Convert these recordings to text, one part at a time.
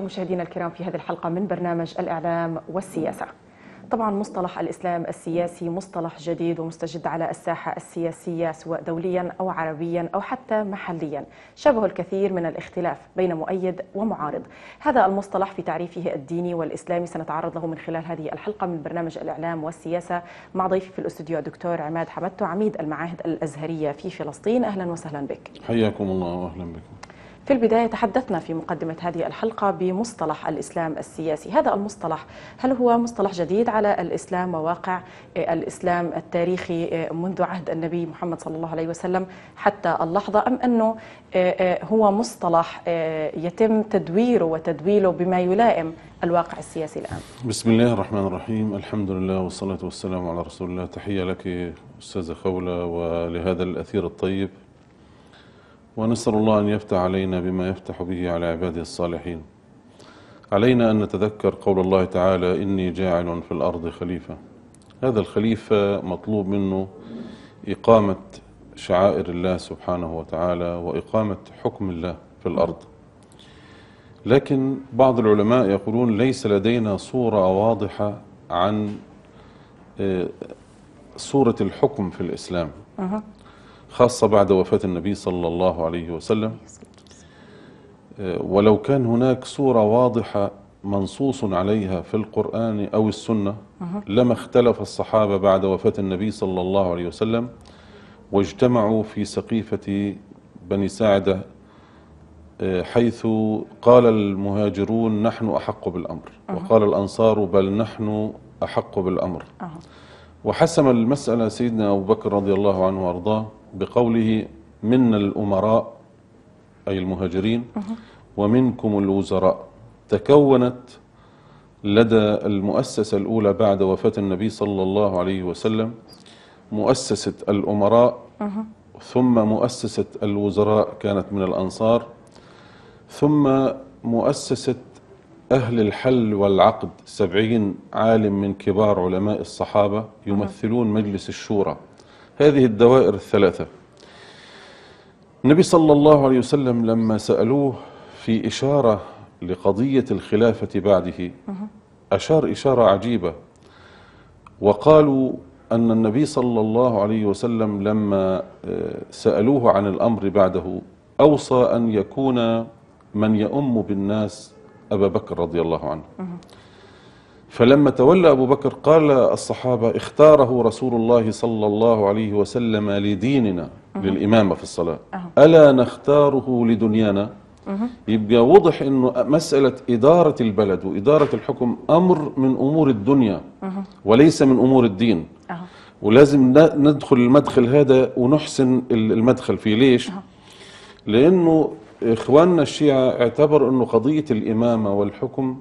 بكم مشاهدينا الكرام في هذه الحلقة من برنامج الإعلام والسياسة طبعا مصطلح الإسلام السياسي مصطلح جديد ومستجد على الساحة السياسية سواء دوليا أو عربيا أو حتى محليا شبه الكثير من الاختلاف بين مؤيد ومعارض هذا المصطلح في تعريفه الديني والإسلامي سنتعرض له من خلال هذه الحلقة من برنامج الإعلام والسياسة مع ضيفي في الاستوديو دكتور عماد حمدتو عميد المعاهد الأزهرية في فلسطين أهلا وسهلا بك حياكم الله وأهلا بكم في البداية تحدثنا في مقدمة هذه الحلقة بمصطلح الإسلام السياسي هذا المصطلح هل هو مصطلح جديد على الإسلام وواقع الإسلام التاريخي منذ عهد النبي محمد صلى الله عليه وسلم حتى اللحظة أم أنه هو مصطلح يتم تدويره وتدويله بما يلائم الواقع السياسي الآن بسم الله الرحمن الرحيم الحمد لله والصلاة والسلام على رسول الله تحية لك أستاذة خولة ولهذا الأثير الطيب ونسأل الله أن يفتح علينا بما يفتح به على عباده الصالحين علينا أن نتذكر قول الله تعالى إني جاعل في الأرض خليفة هذا الخليفة مطلوب منه إقامة شعائر الله سبحانه وتعالى وإقامة حكم الله في الأرض لكن بعض العلماء يقولون ليس لدينا صورة واضحة عن آه، صورة الحكم في الإسلام خاصة بعد وفاة النبي صلى الله عليه وسلم ولو كان هناك صورة واضحة منصوص عليها في القرآن أو السنة لما اختلف الصحابة بعد وفاة النبي صلى الله عليه وسلم واجتمعوا في سقيفة بني ساعدة حيث قال المهاجرون نحن أحق بالأمر وقال الأنصار بل نحن أحق بالأمر وحسم المسألة سيدنا أبو بكر رضي الله عنه وأرضاه بقوله منا الأمراء أي المهاجرين ومنكم الوزراء تكونت لدى المؤسسة الأولى بعد وفاة النبي صلى الله عليه وسلم مؤسسة الأمراء ثم مؤسسة الوزراء كانت من الأنصار ثم مؤسسة أهل الحل والعقد سبعين عالم من كبار علماء الصحابة يمثلون مجلس الشورى هذه الدوائر الثلاثة النبي صلى الله عليه وسلم لما سألوه في إشارة لقضية الخلافة بعده أشار إشارة عجيبة وقالوا أن النبي صلى الله عليه وسلم لما آه، سألوه عن الأمر بعده أوصى أن يكون من يؤم بالناس أبا بكر رضي الله عنه فلما تولى أبو بكر قال الصحابة اختاره رسول الله صلى الله عليه وسلم لديننا للإمامة في الصلاة ألا نختاره لدنيانا يبقى وضح أنه مسألة إدارة البلد وإدارة الحكم أمر من أمور الدنيا وليس من أمور الدين ولازم ندخل المدخل هذا ونحسن المدخل فيه ليش؟ لأنه إخواننا الشيعة اعتبروا أنه قضية الإمامة والحكم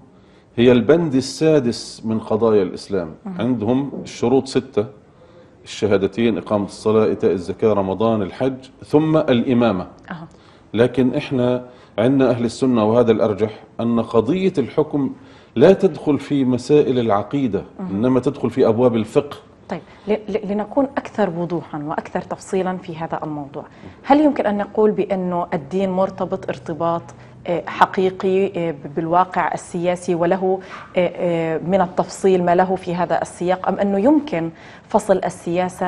هي البند السادس من قضايا الإسلام عندهم الشروط ستة الشهادتين إقامة الصلاة إيتاء الزكاة رمضان الحج ثم الإمامة لكن إحنا عندنا أهل السنة وهذا الأرجح أن قضية الحكم لا تدخل في مسائل العقيدة إنما تدخل في أبواب الفقه طيب لنكون أكثر وضوحا وأكثر تفصيلا في هذا الموضوع هل يمكن أن نقول بأنه الدين مرتبط ارتباط حقيقي آه، بالواقع السياسي وله آه، آه، من التفصيل ما له في هذا السياق أم أنه يمكن فصل السياسة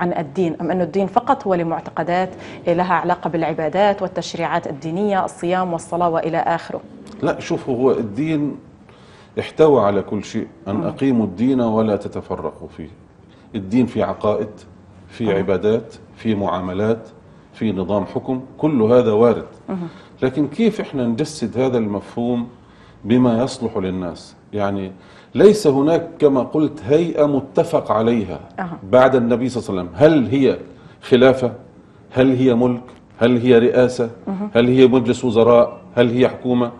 عن الدين أم انه الدين فقط هو لمعتقدات لها علاقة بالعبادات والتشريعات الدينية الصيام والصلاة وإلى آخره لا شوفوا هو الدين احتوى على كل شيء أن نعم. أقيموا الدين ولا تتفرقوا فيه الدين في عقائد في نعم. عبادات في معاملات في نظام حكم كل هذا وارد لكن كيف احنا نجسد هذا المفهوم بما يصلح للناس يعني ليس هناك كما قلت هيئة متفق عليها بعد النبي صلى الله عليه وسلم هل هي خلافة هل هي ملك هل هي رئاسة هل هي مجلس وزراء هل هي حكومة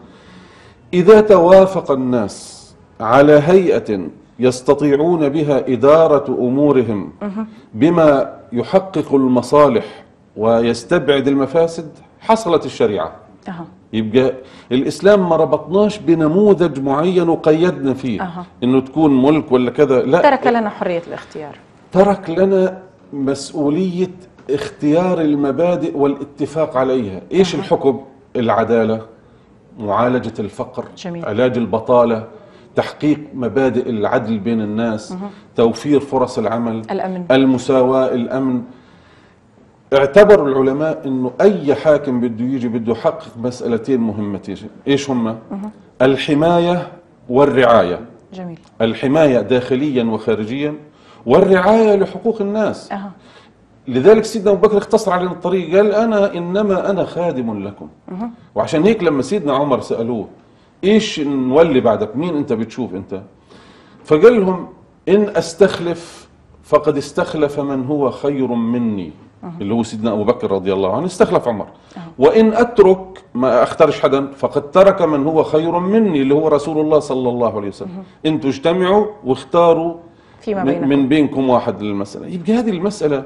إذا توافق الناس على هيئة يستطيعون بها إدارة أمورهم بما يحقق المصالح ويستبعد المفاسد حصلت الشريعة أه. يبقى الاسلام ما ربطناش بنموذج معين وقيدنا فيه أه. انه تكون ملك ولا كذا لا ترك لنا حريه الاختيار ترك لنا مسؤوليه اختيار المبادئ والاتفاق عليها ايش أه. الحكم العداله معالجه الفقر جميل. علاج البطاله تحقيق مبادئ العدل بين الناس أه. توفير فرص العمل الأمن. المساواه الامن اعتبر العلماء انه اي حاكم بده يجي بده يحقق مسالتين مهمتين ايش هما الحمايه والرعايه جميل الحمايه داخليا وخارجيا والرعايه لحقوق الناس أه. لذلك سيدنا ابو بكر اختصر علينا الطريق قال انا انما انا خادم لكم أه. وعشان هيك لما سيدنا عمر سالوه ايش نولي بعدك مين انت بتشوف انت فقال لهم ان استخلف فقد استخلف من هو خير مني اللي هو سيدنا ابو بكر رضي الله عنه استخلف عمر وان اترك ما اختارش حدا فقد ترك من هو خير مني اللي هو رسول الله صلى الله عليه وسلم انتم اجتمعوا واختاروا فيما بينكم. من بينكم واحد للمساله يبقى هذه المساله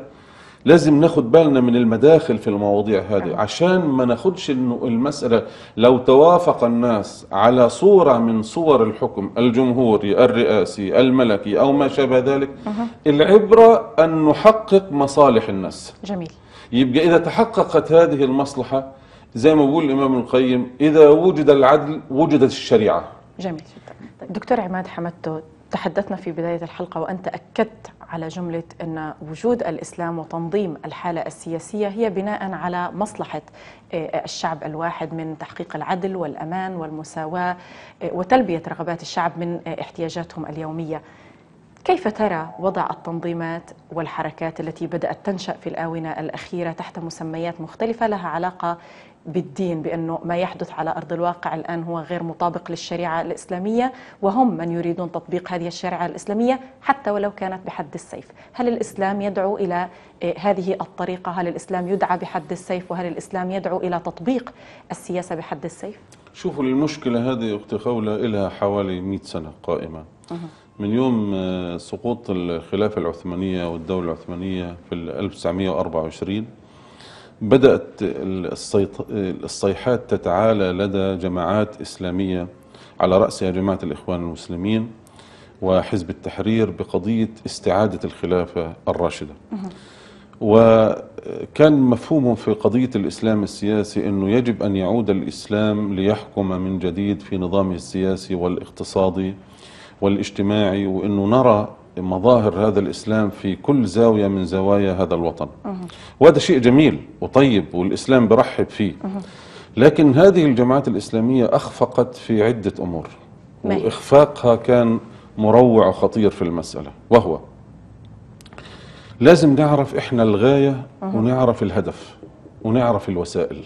لازم ناخد بالنا من المداخل في المواضيع هذه عشان ما ناخدش انه المسألة لو توافق الناس على صورة من صور الحكم الجمهوري الرئاسي الملكي أو ما شابه ذلك العبرة أن نحقق مصالح الناس جميل يبقى إذا تحققت هذه المصلحة زي ما بقول الإمام القيم إذا وجد العدل وجدت الشريعة جميل دكتور عماد حمدتو تحدثنا في بداية الحلقة وأنت أكدت على جملة أن وجود الإسلام وتنظيم الحالة السياسية هي بناء على مصلحة آه، الشعب الواحد من تحقيق العدل والأمان والمساواة آه، وتلبية رغبات الشعب من آه، احتياجاتهم اليومية كيف ترى وضع التنظيمات والحركات التي بدأت تنشأ في الآونة الأخيرة تحت مسميات مختلفة لها علاقة بالدين بأنه ما يحدث على أرض الواقع الآن هو غير مطابق للشريعة الإسلامية وهم من يريدون تطبيق هذه الشريعة الإسلامية حتى ولو كانت بحد السيف هل الإسلام يدعو إلى آه، هذه الطريقة هل الإسلام يدعى بحد السيف وهل الإسلام يدعو إلى تطبيق السياسة بحد السيف شوفوا المشكلة هذه أخت خولة إلها حوالي 100 سنة قائمة من يوم آه، سقوط الخلافة العثمانية والدولة العثمانية في 1924 بدأت الصيحات تتعالى لدى جماعات إسلامية على رأسها جماعة الإخوان المسلمين وحزب التحرير بقضية استعادة الخلافة الراشدة وكان مفهوم في قضية الإسلام السياسي أنه يجب أن يعود الإسلام ليحكم من جديد في نظامه السياسي والاقتصادي والاجتماعي وأنه نرى مظاهر هذا الإسلام في كل زاوية من زوايا هذا الوطن وهذا شيء جميل وطيب والإسلام برحب فيه لكن هذه الجماعات الإسلامية أخفقت في عدة أمور وإخفاقها كان مروع وخطير في المسألة وهو لازم نعرف إحنا الغاية ونعرف الهدف ونعرف الوسائل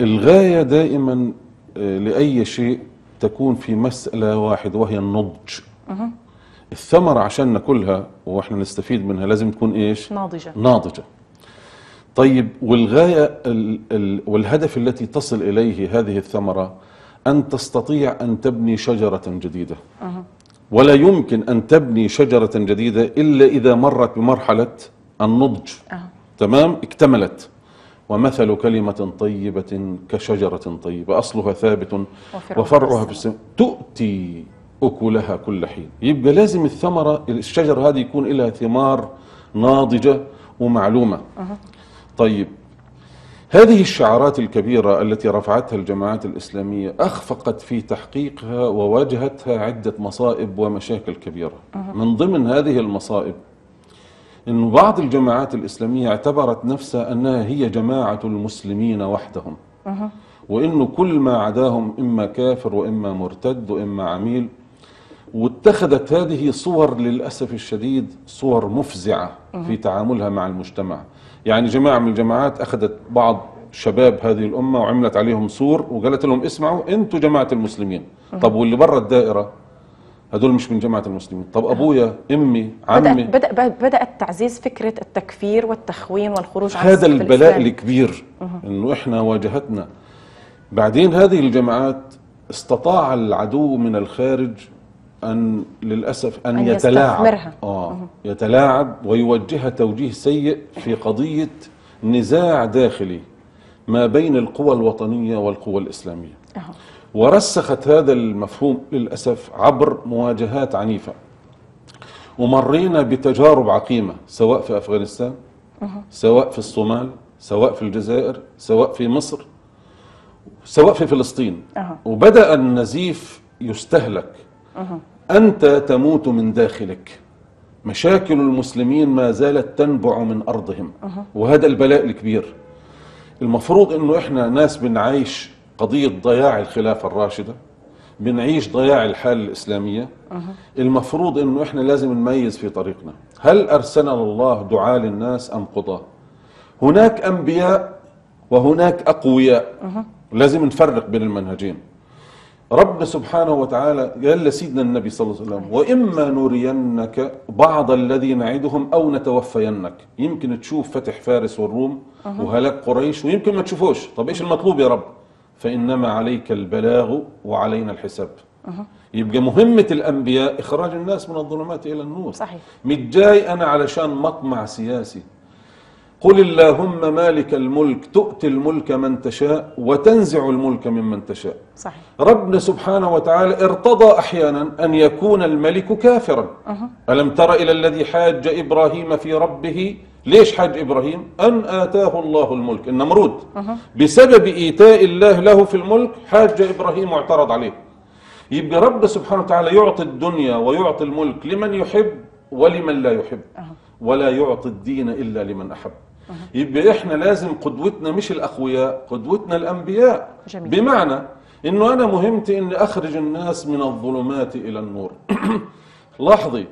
الغاية دائما آه، لأي شيء تكون في مسألة واحد وهي النضج الثمرة عشان ناكلها واحنا نستفيد منها لازم تكون ايش ناضجة ناضجة طيب والغاية الـ الـ والهدف التي تصل إليه هذه الثمرة أن تستطيع أن تبني شجرة جديدة أه. ولا يمكن أن تبني شجرة جديدة إلا إذا مرت بمرحلة النضج أه. تمام اكتملت ومثل كلمة طيبة كشجرة طيبة أصلها ثابت وفرعها في السماء تؤتي أكلها كل حين يبقى لازم الثمرة الشجرة هذه يكون لها ثمار ناضجة ومعلومة أه. طيب هذه الشعارات الكبيرة التي رفعتها الجماعات الإسلامية أخفقت في تحقيقها وواجهتها عدة مصائب ومشاكل كبيرة أه. من ضمن هذه المصائب أن بعض الجماعات الإسلامية اعتبرت نفسها أنها هي جماعة المسلمين وحدهم أه. وأنه كل ما عداهم إما كافر وإما مرتد وإما عميل واتخذت هذه صور للأسف الشديد صور مفزعة في تعاملها مع المجتمع يعني جماعة من الجماعات أخذت بعض شباب هذه الأمة وعملت عليهم صور وقالت لهم اسمعوا أنتوا جماعة المسلمين طب واللي برا الدائرة هدول مش من جماعة المسلمين طب أبويا أمي عمي بدأ, بدأ, بدأت تعزيز فكرة التكفير والتخوين والخروج عن هذا البلاء الكبير أنه إحنا واجهتنا بعدين هذه الجماعات استطاع العدو من الخارج أن للأسف أن, أن يتلاعب يستثمرها. آه يتلاعب ويوجهها توجيه سيء في قضية نزاع داخلي ما بين القوى الوطنية والقوى الإسلامية ورسخت هذا المفهوم للأسف عبر مواجهات عنيفة ومرينا بتجارب عقيمة سواء في أفغانستان سواء في الصومال سواء في الجزائر سواء في مصر سواء في فلسطين وبدأ النزيف يستهلك أنت تموت من داخلك مشاكل المسلمين ما زالت تنبع من أرضهم وهذا البلاء الكبير المفروض أنه إحنا ناس بنعيش قضية ضياع الخلافة الراشدة بنعيش ضياع الحالة الإسلامية المفروض أنه إحنا لازم نميز في طريقنا هل أرسلنا الله دعاء للناس أم قضاء هناك أنبياء وهناك أقوياء لازم نفرق بين المنهجين ربنا سبحانه وتعالى قال لسيدنا النبي صلى الله عليه وسلم وإما نرينك بعض الذي نعدهم أو نتوفينك يمكن تشوف فتح فارس والروم وهلاك قريش ويمكن ما تشوفوش طب إيش المطلوب يا رب فإنما عليك البلاغ وعلينا الحساب يبقى مهمة الأنبياء إخراج الناس من الظلمات إلى النور صحيح متجاي أنا علشان مطمع سياسي قل اللهم مالك الملك تؤتي الملك من تشاء وتنزع الملك ممن تشاء صحيح. ربنا سبحانه وتعالى ارتضى أحيانا أن يكون الملك كافرا أه. ألم تر إلى الذي حاج إبراهيم في ربه ليش حاج إبراهيم أن آتاه الله الملك النمرود أه. بسبب إيتاء الله له في الملك حاج إبراهيم واعترض عليه يبقى رب سبحانه وتعالى يعطي الدنيا ويعطي الملك لمن يحب ولمن لا يحب أه. ولا يعطي الدين إلا لمن أحب يبقى احنا لازم قدوتنا مش الاقوياء قدوتنا الانبياء جميل. بمعنى انه انا مهمتي اني اخرج الناس من الظلمات الى النور لاحظي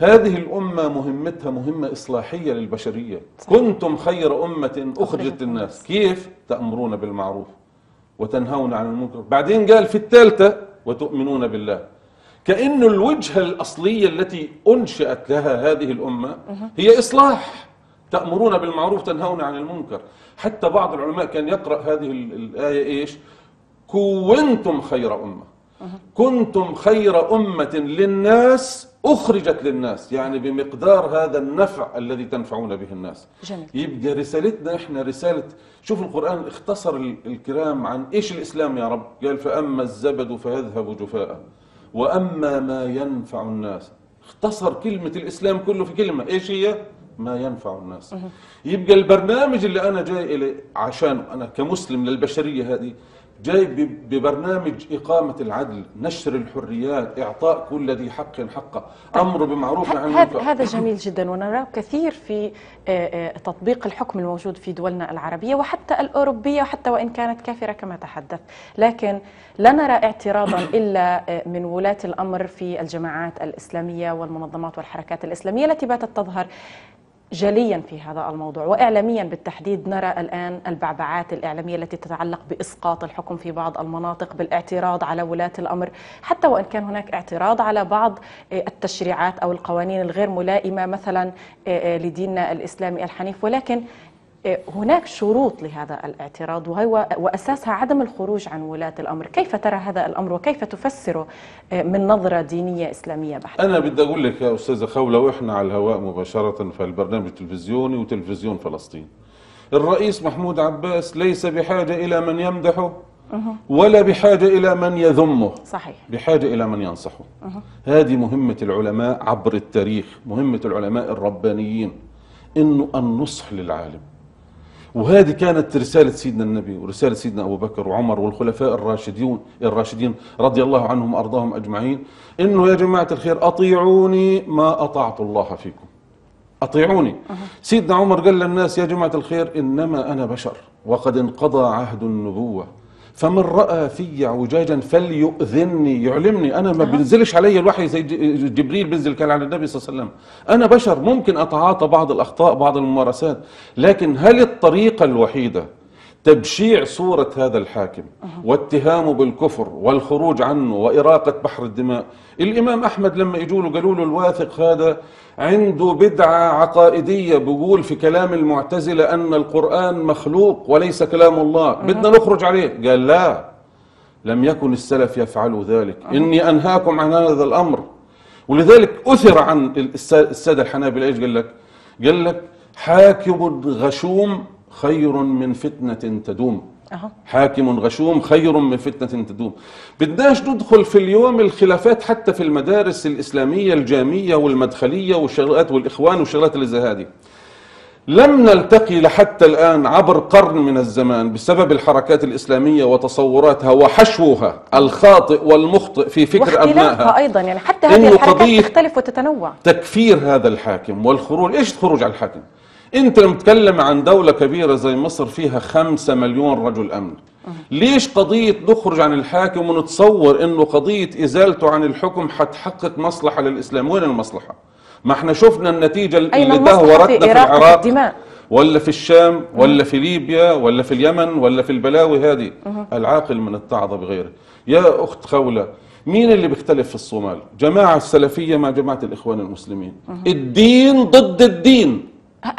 هذه الأمة مهمتها مهمة إصلاحية للبشرية كنتم خير أمة أخرجت الناس كيف تأمرون بالمعروف وتنهون عن المنكر بعدين قال في الثالثة وتؤمنون بالله كأن الوجهة الأصلية التي أنشأت لها هذه الأمة هي إصلاح تأمرون بالمعروف تنهون عن المنكر حتى بعض العلماء كان يقرأ هذه الآية إيش كونتم خير أمة كنتم خير أمة للناس أخرجت للناس يعني بمقدار هذا النفع الذي تنفعون به الناس جميل. يبقى رسالتنا إحنا رسالة شوف القرآن اختصر الكلام عن إيش الإسلام يا رب قال فأما الزبد فيذهب جفاء وأما ما ينفع الناس اختصر كلمة الإسلام كله في كلمة إيش هي ما ينفع الناس يبقى البرنامج اللي انا جاي اليه عشانه انا كمسلم للبشريه هذه جاي ببرنامج إقامة العدل نشر الحريات إعطاء كل ذي حق حقه طيب. أمر بمعروف عن هذا هذا جميل جدا ونراه كثير في آه، آه، تطبيق الحكم الموجود في دولنا العربية وحتى الأوروبية حتى وإن كانت كافرة كما تحدث لكن لا نرى اعتراضا إلا آه، من ولاة الأمر في الجماعات الإسلامية والمنظمات والحركات الإسلامية التي باتت تظهر جليا في هذا الموضوع واعلاميا بالتحديد نرى الان البعبعات الاعلاميه التي تتعلق باسقاط الحكم في بعض المناطق بالاعتراض على ولاه الامر حتى وان كان هناك اعتراض على بعض آه، التشريعات او القوانين الغير ملائمه مثلا آه، آه، لديننا الاسلامي الحنيف ولكن هناك شروط لهذا الاعتراض وأساسها عدم الخروج عن ولاة الأمر كيف ترى هذا الأمر وكيف تفسره من نظرة دينية إسلامية بحتة أنا بدي أقول لك يا أستاذة خولة وإحنا على الهواء مباشرة في البرنامج التلفزيوني وتلفزيون فلسطين الرئيس محمود عباس ليس بحاجة إلى من يمدحه ولا بحاجة إلى من يذمه صحيح بحاجة إلى من ينصحه هذه مهمة العلماء عبر التاريخ مهمة العلماء الربانيين إنه النصح للعالم وهذه كانت رسالة سيدنا النبي ورسالة سيدنا أبو بكر وعمر والخلفاء الراشدين الراشدين رضي الله عنهم أرضاهم أجمعين إنه يا جماعة الخير أطيعوني ما أطعت الله فيكم أطيعوني أه. سيدنا عمر قال للناس يا جماعة الخير إنما أنا بشر وقد انقضى عهد النبوة فمن راى في عجاجا فليؤذني يعلمني انا ما بينزلش علي الوحي زي جبريل بينزل كان على النبي صلى الله عليه وسلم انا بشر ممكن اتعاطى بعض الاخطاء بعض الممارسات لكن هل الطريقه الوحيده تبشيع صورة هذا الحاكم واتهامه بالكفر والخروج عنه وإراقة بحر الدماء الإمام أحمد لما يجوا له قالوا له الواثق هذا عنده بدعة عقائدية بقول في كلام المعتزلة أن القرآن مخلوق وليس كلام الله بدنا نخرج عليه قال لا لم يكن السلف يفعل ذلك إني أنهاكم عن هذا الأمر ولذلك أثر عن السادة الحنابلة إيش قال لك قال لك حاكم غشوم خير من فتنة تدوم أهو. حاكم غشوم خير من فتنة تدوم بدناش ندخل في اليوم الخلافات حتى في المدارس الإسلامية الجامية والمدخلية والشغلات والإخوان والشغلات اللي زي هذه لم نلتقي لحتى الآن عبر قرن من الزمان بسبب الحركات الإسلامية وتصوراتها وحشوها الخاطئ والمخطئ في فكر أبنائها أيضا يعني حتى هذه الحركات تختلف وتتنوع تكفير هذا الحاكم والخروج إيش خروج على الحاكم انت لما تتكلم عن دولة كبيرة زي مصر فيها خمسة مليون رجل امن ليش قضية نخرج عن الحاكم ونتصور انه قضية ازالته عن الحكم حتحقق مصلحة للاسلام وين المصلحة ما احنا شفنا النتيجة اللي دهورتنا في العراق الدماء. ولا في الشام ولا في ليبيا ولا في اليمن ولا في البلاوي هذه العاقل من التعظى بغيره يا أخت خولة مين اللي بيختلف في الصومال جماعة السلفية مع جماعة الإخوان المسلمين الدين ضد الدين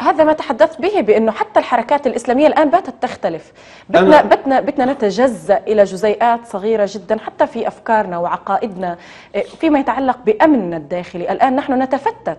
هذا ما تحدثت به بانه حتى الحركات الاسلاميه الان باتت تختلف بدنا بدنا بدنا نتجزا الى جزيئات صغيره جدا حتى في افكارنا وعقائدنا إيه، فيما يتعلق بامننا الداخلي الان نحن نتفتت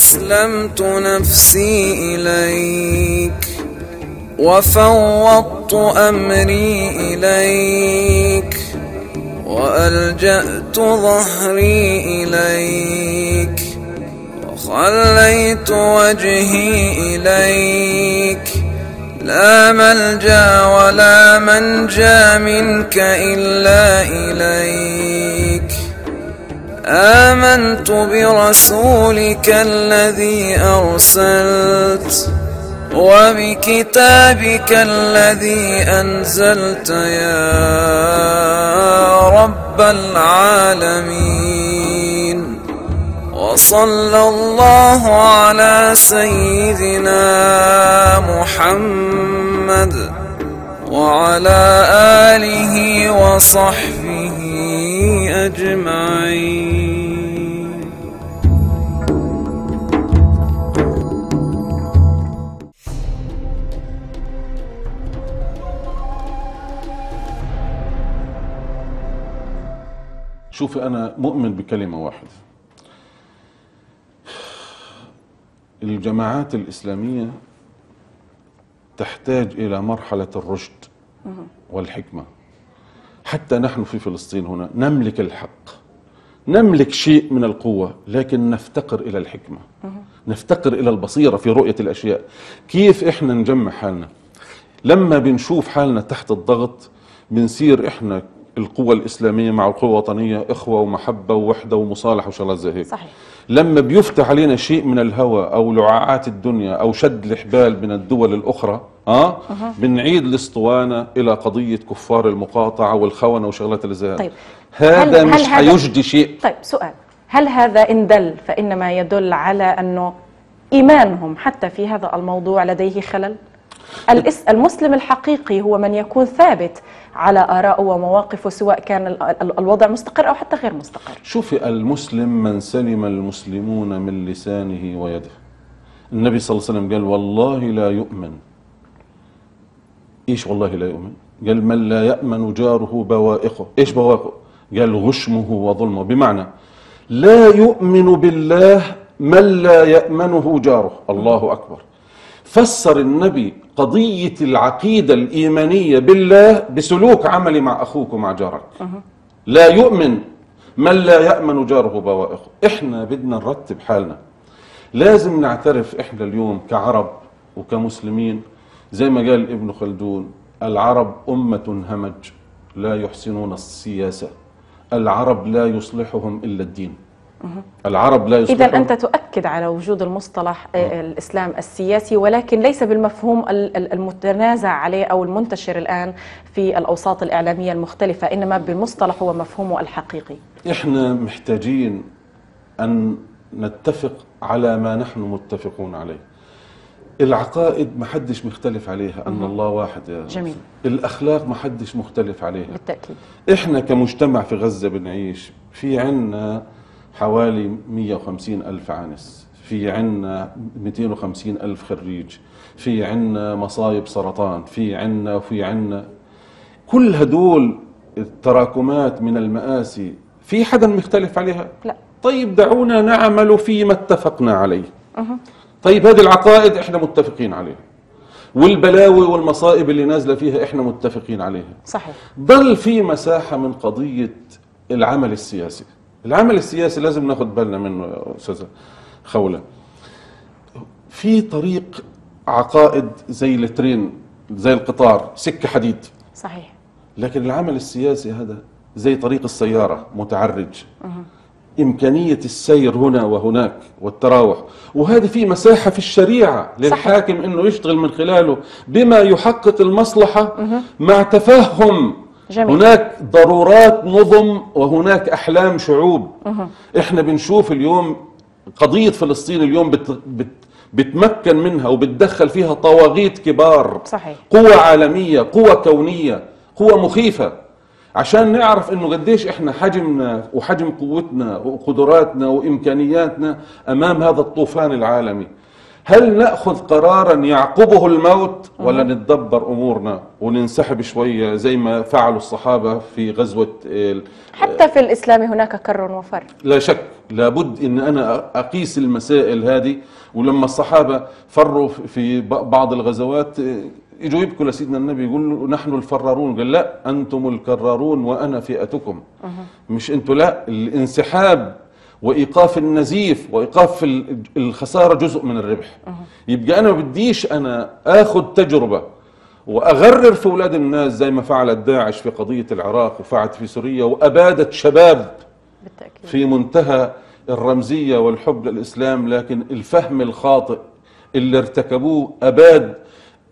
أسلمت نفسي إليك وفوضت أمري إليك وألجأت ظهري إليك وخليت وجهي إليك لا ملجأ ولا منجا منك إلا إليك آمنت برسولك الذي أرسلت وبكتابك الذي أنزلت يا رب العالمين وصلى الله على سيدنا محمد وعلى آله وصحبه أجمعين شوفي أنا مؤمن بكلمة واحدة الجماعات الإسلامية تحتاج إلى مرحلة الرشد والحكمة حتى نحن في فلسطين هنا نملك الحق نملك شيء من القوة لكن نفتقر إلى الحكمة نفتقر إلى البصيرة في رؤية الأشياء كيف إحنا نجمع حالنا لما بنشوف حالنا تحت الضغط بنصير إحنا القوى الاسلاميه مع القوى الوطنيه اخوه ومحبه ووحده ومصالحه وشغلات زي هيك صحيح لما بيفتح علينا شيء من الهوى او لعاعات الدنيا او شد الحبال من الدول الاخرى اه أه. بنعيد الاسطوانه الى قضيه كفار المقاطعه والخونه وشغلات اللي زي طيب هذا هل مش هل حيجدي شيء طيب سؤال هل هذا ان دل فانما يدل على انه ايمانهم حتى في هذا الموضوع لديه خلل المسلم الحقيقي هو من يكون ثابت على آرائه ومواقفه سواء كان الوضع مستقر أو حتى غير مستقر شوفي المسلم من سلم المسلمون من لسانه ويده النبي صلى الله عليه وسلم قال والله لا يؤمن إيش والله لا يؤمن قال من لا يأمن جاره بوائقه إيش بوائقه قال غشمه وظلمه بمعنى لا يؤمن بالله من لا يأمنه جاره الله أكبر فسر النبي قضية العقيدة الإيمانية بالله بسلوك عملي مع أخوك ومع جارك لا يؤمن من لا يأمن جاره بوائقه إحنا بدنا نرتب حالنا لازم نعترف إحنا اليوم كعرب وكمسلمين زي ما قال ابن خلدون العرب أمة همج لا يحسنون السياسة العرب لا يصلحهم إلا الدين العرب لا يصلحون إذا أنت تؤكد على وجود المصطلح آه، الإسلام السياسي ولكن ليس بالمفهوم المتنازع عليه أو المنتشر الآن في الأوساط الإعلامية المختلفة إنما بالمصطلح هو مفهومه الحقيقي إحنا محتاجين أن نتفق على ما نحن متفقون عليه العقائد ما حدش مختلف عليها أن الله واحد يا جميل الأخلاق ما حدش مختلف عليها بالتأكيد إحنا كمجتمع في غزة بنعيش في عنا حوالي 150 ألف عانس في عنا 250 ألف خريج في عنا مصايب سرطان في عنا وفي عنا كل هدول التراكمات من المآسي في حدا مختلف عليها؟ لا طيب دعونا نعمل فيما اتفقنا عليه أه. طيب هذه العقائد احنا متفقين عليها والبلاوي والمصائب اللي نازله فيها احنا متفقين عليها صحيح ضل في مساحه من قضيه العمل السياسي العمل السياسي لازم ناخد بالنا منه يا استاذه خوله في طريق عقائد زي الترين زي القطار سكه حديد صحيح لكن العمل السياسي هذا زي طريق السياره متعرج مه. إمكانية السير هنا وهناك والتراوح وهذه في مساحة في الشريعة للحاكم صحيح. أنه يشتغل من خلاله بما يحقق المصلحة مه. مع تفهم جميل. هناك ضرورات نظم وهناك أحلام شعوب مه. إحنا بنشوف اليوم قضية فلسطين اليوم بت... بت... بتمكن منها وبتدخل فيها طواغيت كبار صحيح. قوة عالمية قوة كونية قوة مخيفة عشان نعرف انه قديش احنا حجمنا وحجم قوتنا وقدراتنا وامكانياتنا امام هذا الطوفان العالمي هل ناخذ قرارا يعقبه الموت ولا نتدبر امورنا وننسحب شويه زي ما فعلوا الصحابه في غزوه حتى في الاسلام هناك كر وفر لا شك لابد ان انا اقيس المسائل هذه ولما الصحابه فروا في بعض الغزوات اجوا يبكوا لسيدنا النبي يقول له نحن الفرارون قال لا انتم الكرارون وانا فئتكم مش انتم لا الانسحاب وايقاف النزيف وايقاف الخساره جزء من الربح يبقى انا ما بديش انا اخذ تجربه واغرر في اولاد الناس زي ما فعلت داعش في قضيه العراق وفعلت في سوريا وابادت شباب بالتأكيد. في منتهى الرمزيه والحب للاسلام لكن الفهم الخاطئ اللي ارتكبوه اباد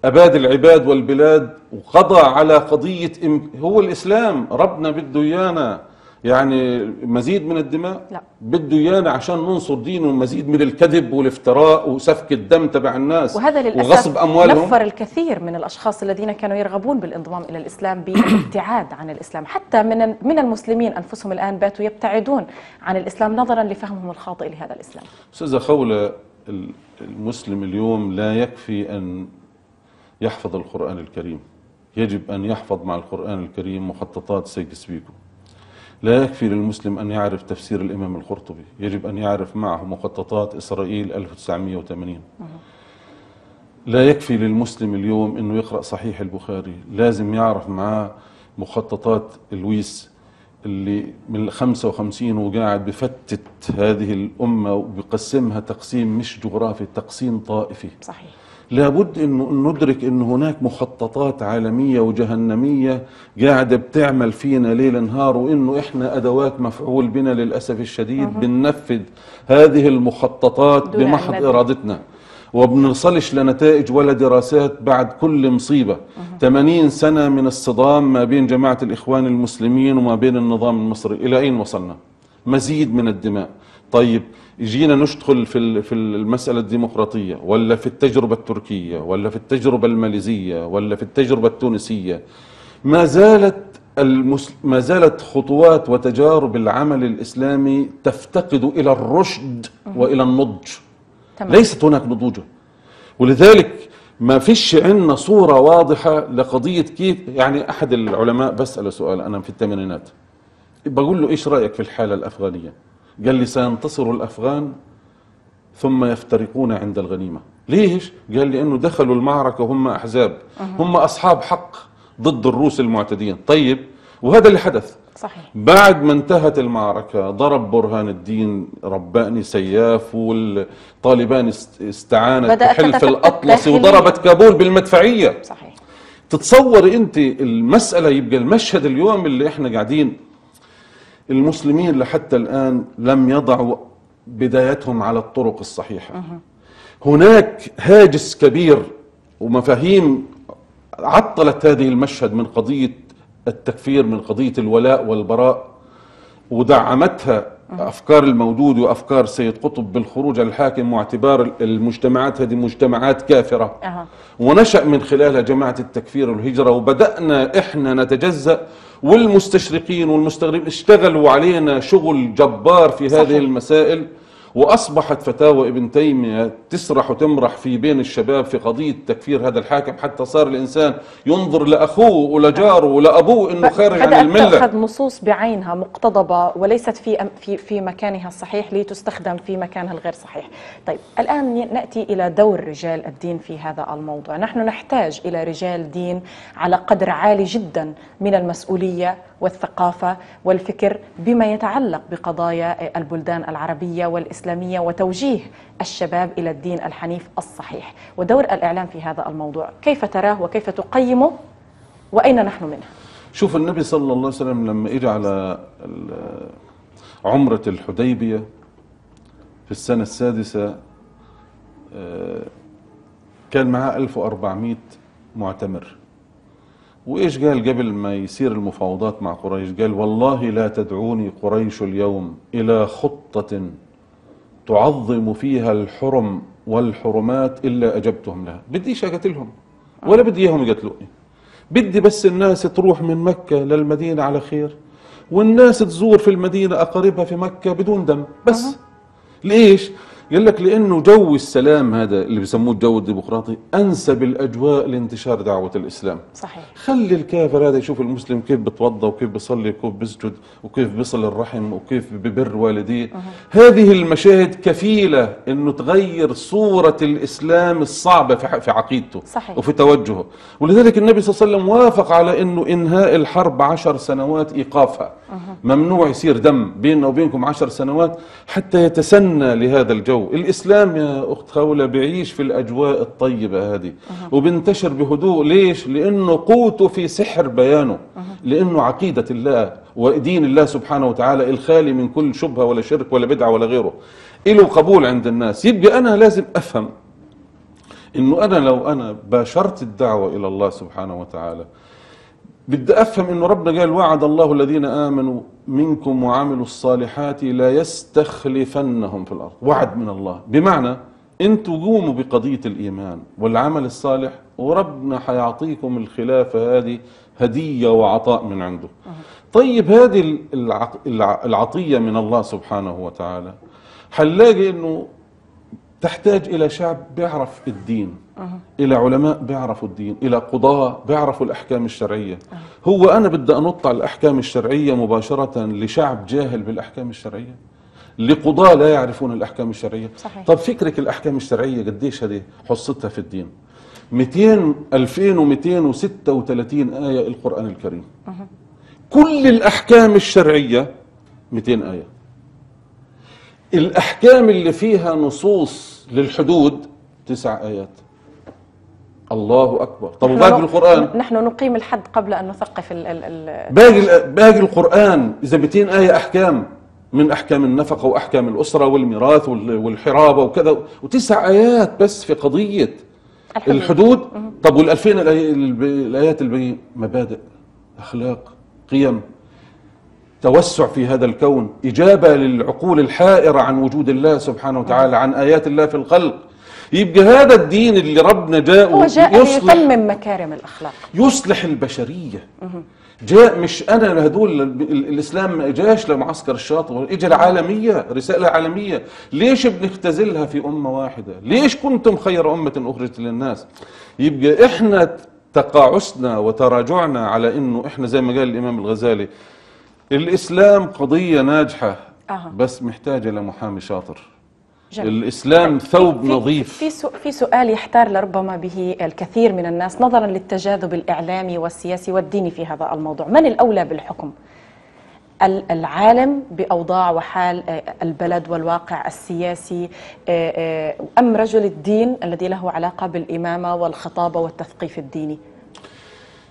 اباد العباد والبلاد وقضى على قضيه هو الاسلام ربنا بده ايانا يعني مزيد من الدماء لا بده ايانا عشان ننصر دينه مزيد من الكذب والافتراء وسفك الدم تبع الناس وهذا للاسف وغصب اموالهم نفر الكثير من الاشخاص الذين كانوا يرغبون بالانضمام الى الاسلام بالابتعاد عن الاسلام حتى من من المسلمين انفسهم الان باتوا يبتعدون عن الاسلام نظرا لفهمهم الخاطئ لهذا الاسلام استاذه خوله المسلم اليوم لا يكفي ان يحفظ القران الكريم يجب ان يحفظ مع القران الكريم مخططات سيكس بيكو لا يكفي للمسلم أن يعرف تفسير الإمام القرطبي يجب أن يعرف معه مخططات إسرائيل 1980 لا يكفي للمسلم اليوم أنه يقرأ صحيح البخاري لازم يعرف معاه مخططات الويس اللي من 55 وقاعد بفتت هذه الأمة وبقسمها تقسيم مش جغرافي تقسيم طائفي صحيح لابد أن ندرك أن هناك مخططات عالمية وجهنمية قاعدة بتعمل فينا ليل نهار وأنه إحنا أدوات مفعول بنا للأسف الشديد بننفذ هذه المخططات بمحض علمت. إرادتنا وبنصلش لنتائج ولا دراسات بعد كل مصيبة 80 سنة من الصدام ما بين جماعة الإخوان المسلمين وما بين النظام المصري إلى أين وصلنا؟ مزيد من الدماء طيب جينا ندخل في في المساله الديمقراطيه ولا في التجربه التركيه ولا في التجربه الماليزيه ولا في التجربه التونسيه ما زالت المس... ما زالت خطوات وتجارب العمل الاسلامي تفتقد الى الرشد والى النضج تمام. ليست هناك نضوجه ولذلك ما فيش عندنا صوره واضحه لقضيه كيف يعني احد العلماء بساله سؤال انا في الثمانينات بقول له ايش رايك في الحاله الافغانيه قال لي سينتصر الأفغان ثم يفترقون عند الغنيمة ليش؟ قال لي أنه دخلوا المعركة هم أحزاب هم أصحاب حق ضد الروس المعتدين طيب وهذا اللي حدث صحيح بعد ما انتهت المعركة ضرب برهان الدين رباني سياف والطالبان استعانت بحلف الأطلسي وضربت كابول بالمدفعية صحيح تتصور أنت المسألة يبقى المشهد اليوم اللي احنا قاعدين المسلمين لحتى الآن لم يضعوا بدايتهم على الطرق الصحيحة هناك هاجس كبير ومفاهيم عطلت هذه المشهد من قضية التكفير من قضية الولاء والبراء ودعمتها آه. افكار المودود وافكار سيد قطب بالخروج على الحاكم واعتبار المجتمعات هذه مجتمعات كافره أه. ونشا من خلالها جماعه التكفير والهجره وبدانا احنا نتجزا والمستشرقين والمستغربين اشتغلوا علينا شغل جبار في هذه صحيح. المسائل وأصبحت فتاوى ابن تيمية تسرح وتمرح في بين الشباب في قضية تكفير هذا الحاكم حتى صار الإنسان ينظر لأخوه ولجاره ولأبوه إنه خارج عن الملة هذا نصوص بعينها مقتضبة وليست في, في, في مكانها الصحيح لتستخدم في مكانها الغير صحيح طيب الآن نأتي إلى دور رجال الدين في هذا الموضوع نحن نحتاج إلى رجال دين على قدر عالي جدا من المسؤولية والثقافة والفكر بما يتعلق بقضايا البلدان العربية والإسلامية وتوجيه الشباب إلى الدين الحنيف الصحيح ودور الإعلام في هذا الموضوع كيف تراه وكيف تقيمه وأين نحن منه شوف النبي صلى الله عليه وسلم لما إجى على عمرة الحديبية في السنة السادسة آه، كان معاه 1400 معتمر وإيش قال قبل ما يصير المفاوضات مع قريش قال والله لا تدعوني قريش اليوم إلى خطة تعظم فيها الحرم والحرمات إلا أجبتهم لها بديش أقتلهم ولا آه. بدي إياهم يقتلوني بدي بس الناس تروح من مكة للمدينة على خير والناس تزور في المدينة أقاربها في مكة بدون دم بس ليش؟ قال لك لانه جو السلام هذا اللي بيسموه الجو الديمقراطي انسب الاجواء لانتشار دعوه الاسلام صحيح خلي الكافر هذا يشوف المسلم كيف بتوضى وكيف بيصلي وكيف بيسجد وكيف بيصل الرحم وكيف ببر والديه أه. هذه المشاهد كفيله انه تغير صوره الاسلام الصعبه في عقيدته صحيح. وفي توجهه ولذلك النبي صلى الله عليه وسلم وافق على انه انهاء الحرب عشر سنوات ايقافها أه. ممنوع يصير دم بيننا وبينكم عشر سنوات حتى يتسنى لهذا الجو الجو الإسلام يا أخت خولة بيعيش في الأجواء الطيبة هذه أه. وبنتشر بهدوء ليش؟ لأنه قوته في سحر بيانه أه. لأنه عقيدة الله ودين الله سبحانه وتعالى الخالي من كل شبهة ولا شرك ولا بدعة ولا غيره إله قبول عند الناس يبقى أنا لازم أفهم أنه أنا لو أنا باشرت الدعوة إلى الله سبحانه وتعالى بدي افهم انه ربنا قال وعد الله الذين امنوا منكم وعملوا الصالحات لا يستخلفنهم في الارض وعد من الله بمعنى انتوا قوموا بقضيه الايمان والعمل الصالح وربنا حيعطيكم الخلافه هذه هديه وعطاء من عنده طيب هذه العطيه من الله سبحانه وتعالى حنلاقي انه تحتاج الى شعب بيعرف الدين الى علماء بيعرفوا الدين الى قضاه بيعرفوا الاحكام الشرعيه هو انا بدي انط على الاحكام الشرعيه مباشره لشعب جاهل بالاحكام الشرعيه لقضاة لا يعرفون الأحكام الشرعية صحيح. طب فكرك الأحكام الشرعية قديش هذه حصتها في الدين 200 2236 آية القرآن الكريم كل الأحكام الشرعية 200 آية الأحكام اللي فيها نصوص للحدود تسع آيات الله اكبر طب وباقي القران نحن نقيم الحد قبل ان نثقف ال ال باقي باقي القران اذا 200 ايه احكام من احكام النفقه واحكام الاسره والميراث والحرابه وكذا وتسع ايات بس في قضيه الحدود, الحدود. طب وال 2000 الايات اللي مبادئ اخلاق قيم توسع في هذا الكون إجابة للعقول الحائرة عن وجود الله سبحانه وتعالى عن آيات الله في الخلق يبقى هذا الدين اللي ربنا جاء هو جاء ليتمم مكارم الاخلاق يصلح البشريه جاء مش انا هدول الاسلام ما اجاش لمعسكر الشاطئ اجى العالميه رساله عالميه ليش بنختزلها في امه واحده ليش كنتم خير امه اخرجت للناس يبقى احنا تقاعسنا وتراجعنا على انه احنا زي ما قال الامام الغزالي الاسلام قضيه ناجحه بس محتاجه لمحامي شاطر جميل. الإسلام طيب، ثوب في نظيف في, في سؤال يحتار لربما به الكثير من الناس نظرا للتجاذب الإعلامي والسياسي والديني في هذا الموضوع من الأولى بالحكم؟ العالم بأوضاع وحال آه، البلد والواقع السياسي آه، آه، أم رجل الدين الذي له علاقة بالإمامة والخطابة والتثقيف الديني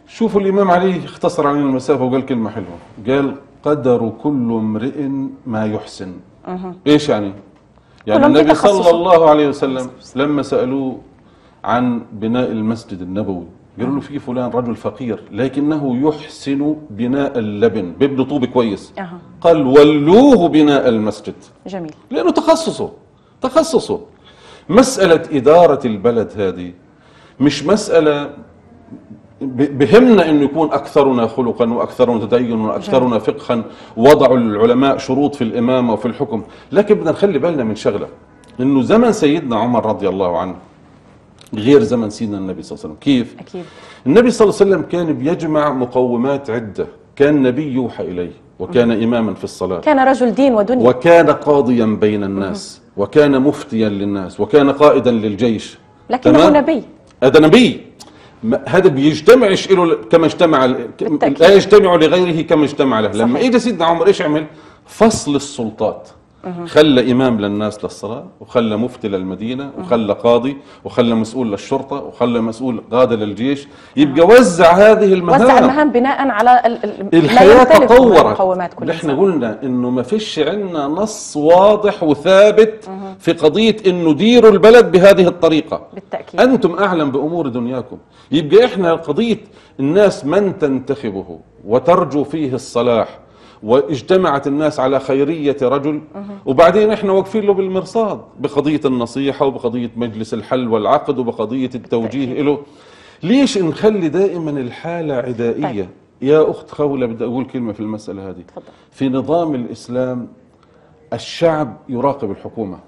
شوفوا الإمام علي اختصر علينا المسافة وقال كلمة حلوة قال قدر كل امرئ ما يحسن أه. إيش يعني يعني النبي صلى الله عليه وسلم لما سألوه عن بناء المسجد النبوي قالوا له في فلان رجل فقير لكنه يحسن بناء اللبن بيبني طوب كويس قال ولوه بناء المسجد جميل لأنه تخصصه تخصصه مسألة إدارة البلد هذه مش مسألة بهمنا انه يكون اكثرنا خلقا واكثرنا تدينا واكثرنا نعم. فقها وضعوا العلماء شروط في الامامه وفي الحكم لكن بدنا نخلي بالنا من شغله انه زمن سيدنا عمر رضي الله عنه غير زمن سيدنا النبي صلى الله عليه وسلم كيف أكيد. النبي صلى الله عليه وسلم كان بيجمع مقومات عده كان نبي يوحى اليه وكان اماما في الصلاه كان رجل دين ودنيا وكان قاضيا بين الناس وكان مفتيا للناس وكان قائدا للجيش لكنه نبي هذا نبي هذا بيجتمعش له كما اجتمع لا يجتمع لغيره كما اجتمع له صحيح. لما اجى سيدنا عمر ايش عمل فصل السلطات خلى إمام للناس للصلاة وخلى مفتي للمدينة وخلى قاضي وخلى مسؤول للشرطة وخلى مسؤول قادة للجيش يبقى وزع هذه المهام وزع المهام بناء على الحياة تطورت نحن قلنا إنه ما فيش عندنا نص واضح وثابت في قضية إنه ديروا البلد بهذه الطريقة بالتأكيد أنتم أعلم بأمور دنياكم يبقى إحنا قضية الناس من تنتخبه وترجو فيه الصلاح واجتمعت الناس على خيرية رجل وبعدين احنا واقفين له بالمرصاد بقضية النصيحة وبقضية مجلس الحل والعقد وبقضية التوجيه طيب. له ليش نخلي دائما الحالة عدائية طيب. يا أخت خولة بدي أقول كلمة في المسألة هذه تفضل. في نظام الإسلام الشعب يراقب الحكومة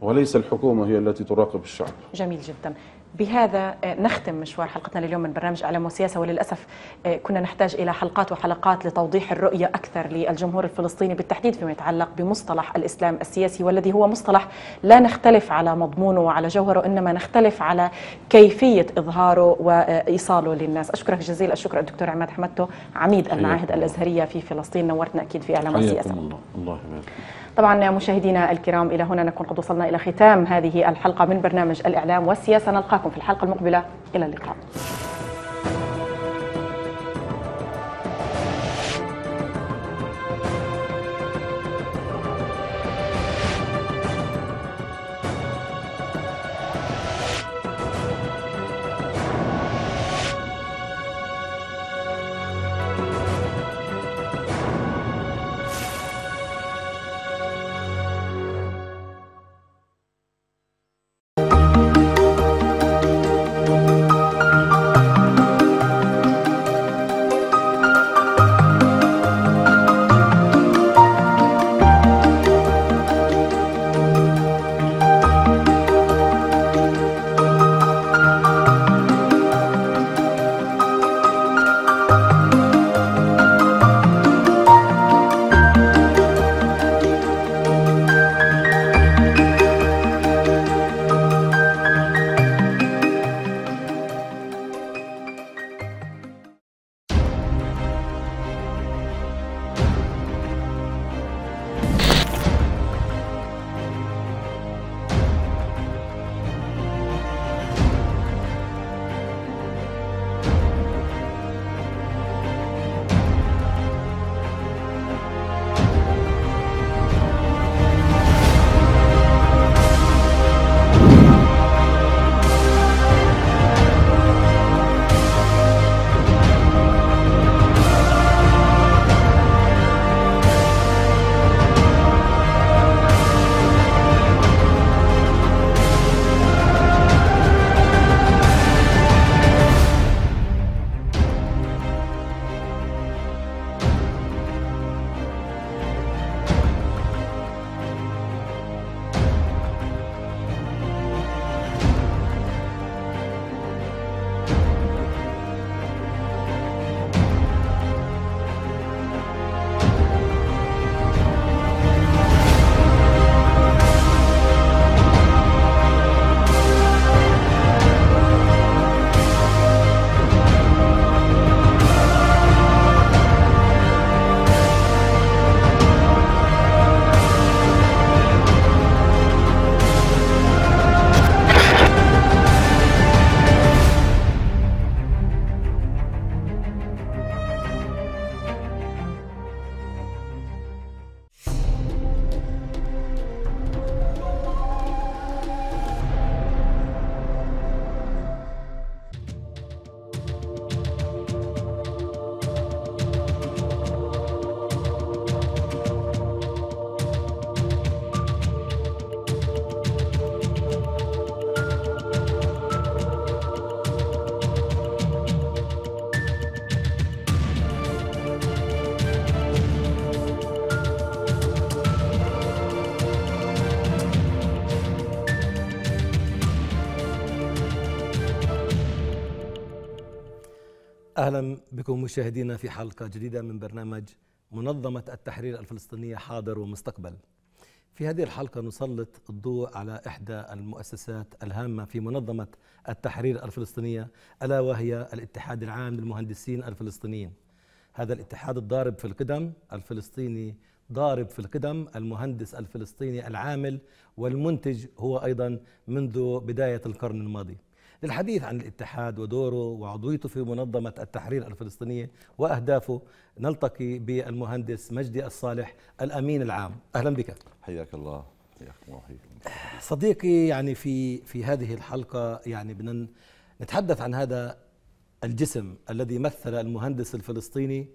وليس الحكومة هي التي تراقب الشعب جميل جدا بهذا آه، نختم مشوار حلقتنا لليوم من برنامج أعلام وسياسة وللأسف آه، كنا نحتاج إلى حلقات وحلقات لتوضيح الرؤية أكثر للجمهور الفلسطيني بالتحديد فيما يتعلق بمصطلح الإسلام السياسي والذي هو مصطلح لا نختلف على مضمونه وعلى جوهره إنما نختلف على كيفية إظهاره وإيصاله للناس أشكرك جزيل الشكر الدكتور عماد حمدتو عميد المعاهد الأزهرية في فلسطين نورتنا أكيد في أعلام وسياسة الله الله يبارك طبعا مشاهدينا الكرام إلى هنا نكون قد وصلنا إلى ختام هذه الحلقة من برنامج الإعلام والسياسة نلقاكم في الحلقة المقبلة إلى اللقاء بكم مشاهدينا في حلقة جديدة من برنامج منظمة التحرير الفلسطينية حاضر ومستقبل في هذه الحلقة نسلط الضوء على إحدى المؤسسات الهامة في منظمة التحرير الفلسطينية ألا وهي الاتحاد العام للمهندسين الفلسطينيين هذا الاتحاد الضارب في القدم الفلسطيني ضارب في القدم المهندس الفلسطيني العامل والمنتج هو أيضا منذ بداية القرن الماضي للحديث عن الاتحاد ودوره وعضويته في منظمة التحرير الفلسطينية وأهدافه نلتقي بالمهندس مجدي الصالح الأمين العام أهلا بك حياك الله صديقي يعني في في هذه الحلقة يعني بدنا نتحدث عن هذا الجسم الذي مثل المهندس الفلسطيني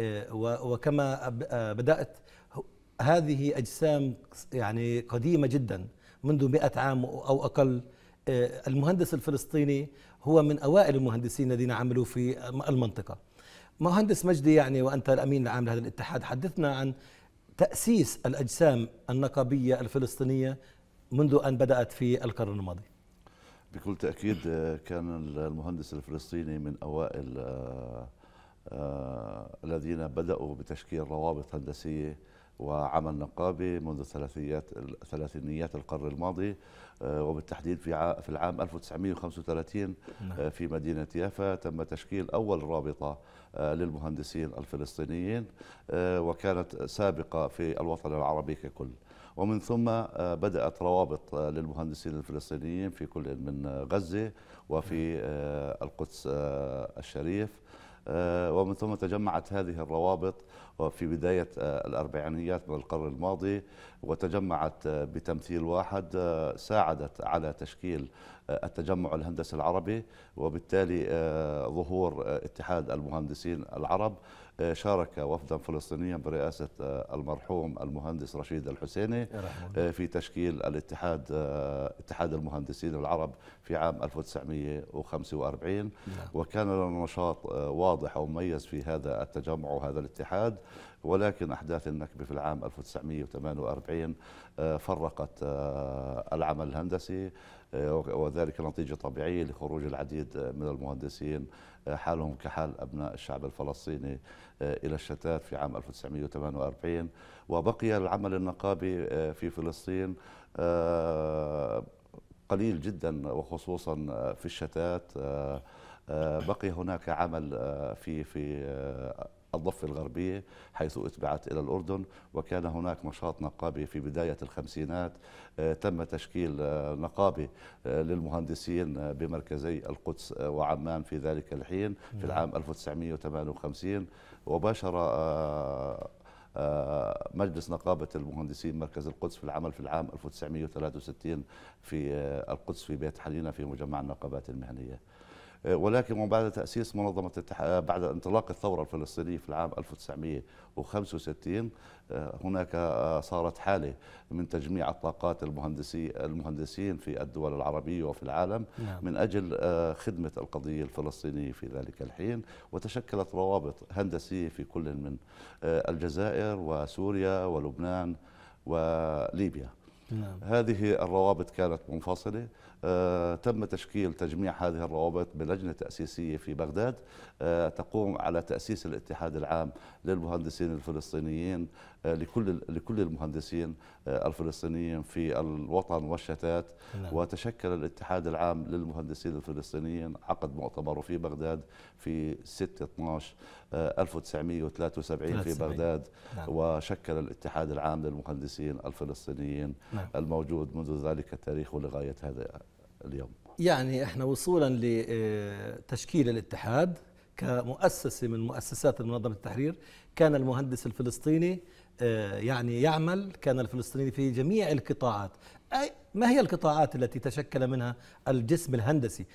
آه، وكما آه، بدأت هذه أجسام يعني قديمة جدا منذ مئة عام أو أقل آه، المهندس الفلسطيني هو من اوائل المهندسين الذين عملوا في المنطقه. مهندس مجدي يعني وانت الامين العام لهذا الاتحاد حدثنا عن تاسيس الاجسام النقابيه الفلسطينيه منذ ان بدات في القرن الماضي. بكل تاكيد آه، كان المهندس الفلسطيني من اوائل آه، الذين بداوا بتشكيل روابط هندسيه وعمل نقابي منذ ثلاثيات ثلاثينيات القرن الماضي آه، وبالتحديد في في العام 1935 آه، نعم. في مدينة يافا تم تشكيل أول رابطة آه، للمهندسين الفلسطينيين وكانت سابقة في الوطن العربي ككل ومن ثم بدأت روابط للمهندسين الفلسطينيين في كل من غزة وفي نعم. القدس الشريف ومن ثم تجمعت هذه الروابط في بداية آه، الأربعينيات من القرن الماضي وتجمعت آه، بتمثيل واحد آه، ساعدت على تشكيل التجمع الهندسي العربي وبالتالي ظهور اتحاد المهندسين العرب شارك وفدا فلسطينيا برئاسة آه، المرحوم المهندس رشيد الحسيني آه، في تشكيل الاتحاد آه، اتحاد المهندسين العرب في عام 1945 نعم. وكان لنا نشاط واضح ومميز في هذا التجمع وهذا الاتحاد ولكن أحداث النكبة في العام 1948 فرقت العمل الهندسي وذلك نتيجة طبيعية لخروج العديد من المهندسين آه، حالهم كحال أبناء الشعب الفلسطيني آه، إلى الشتات في عام 1948 وبقي العمل النقابي آه، في فلسطين قليل جدا وخصوصا في الشتات بقي هناك عمل في في الضفة الغربية حيث اتبعت إلى الأردن وكان هناك نشاط نقابي في بداية الخمسينات آه، تم تشكيل آه، نقابة آه، للمهندسين بمركزي القدس وعمان في ذلك الحين في نعم. العام 1958 وباشر مجلس نقابة المهندسين مركز القدس في العمل في العام 1963 في القدس في بيت حنينة في مجمع النقابات المهنية ولكن من بعد تأسيس منظمة التح... آه، بعد انطلاق الثورة الفلسطينية في العام 1965 آه، هناك آه، صارت حالة من تجميع الطاقات المهندسي المهندسين في الدول العربية وفي العالم نعم. من أجل خدمة القضية الفلسطينية في ذلك الحين وتشكلت روابط هندسية في كل من الجزائر وسوريا ولبنان وليبيا نعم. هذه الروابط كانت منفصلة آه، تم تشكيل تجميع هذه الروابط بلجنة تأسيسية في بغداد آه، تقوم على تأسيس الاتحاد العام للمهندسين الفلسطينيين آه، لكل لكل المهندسين الفلسطينيين في الوطن والشتات نعم. وتشكل الاتحاد العام للمهندسين الفلسطينيين عقد مؤتمره في بغداد في 6 12 1973 في بغداد نعم. وشكل الاتحاد العام للمهندسين الفلسطينيين نعم. الموجود منذ ذلك التاريخ ولغايه هذا اليوم يعني احنا وصولا لتشكيل الاتحاد كمؤسسة من مؤسسات منظمة التحرير كان المهندس الفلسطيني آه، يعني يعمل كان الفلسطيني في جميع القطاعات أي ما هي القطاعات التي تشكل منها الجسم الهندسي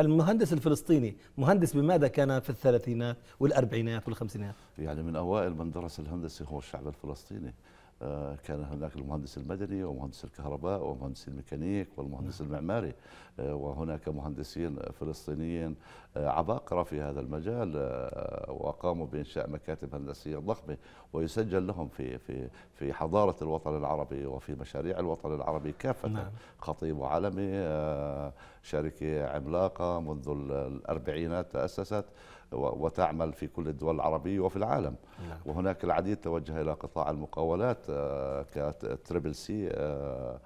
المهندس الفلسطيني مهندس بماذا كان في الثلاثينات والأربعينات والخمسينات يعني من أوائل من درس الهندسة هو الشعب الفلسطيني آه، كان هناك المهندس المدني ومهندس الكهرباء ومهندس الميكانيك والمهندس نعم. المعماري آه، وهناك مهندسين فلسطينيين آه، عباقرة في هذا المجال وقاموا بإنشاء مكاتب هندسية ضخمة ويسجل لهم في في في حضارة الوطن العربي وفي مشاريع الوطن العربي كافة نعم. خطيب وعلمي شركة عملاقة منذ الأربعينات تأسست وتعمل في كل الدول العربية وفي العالم نعم. وهناك العديد توجه إلى قطاع المقاولات آه، كتريبل سي آه،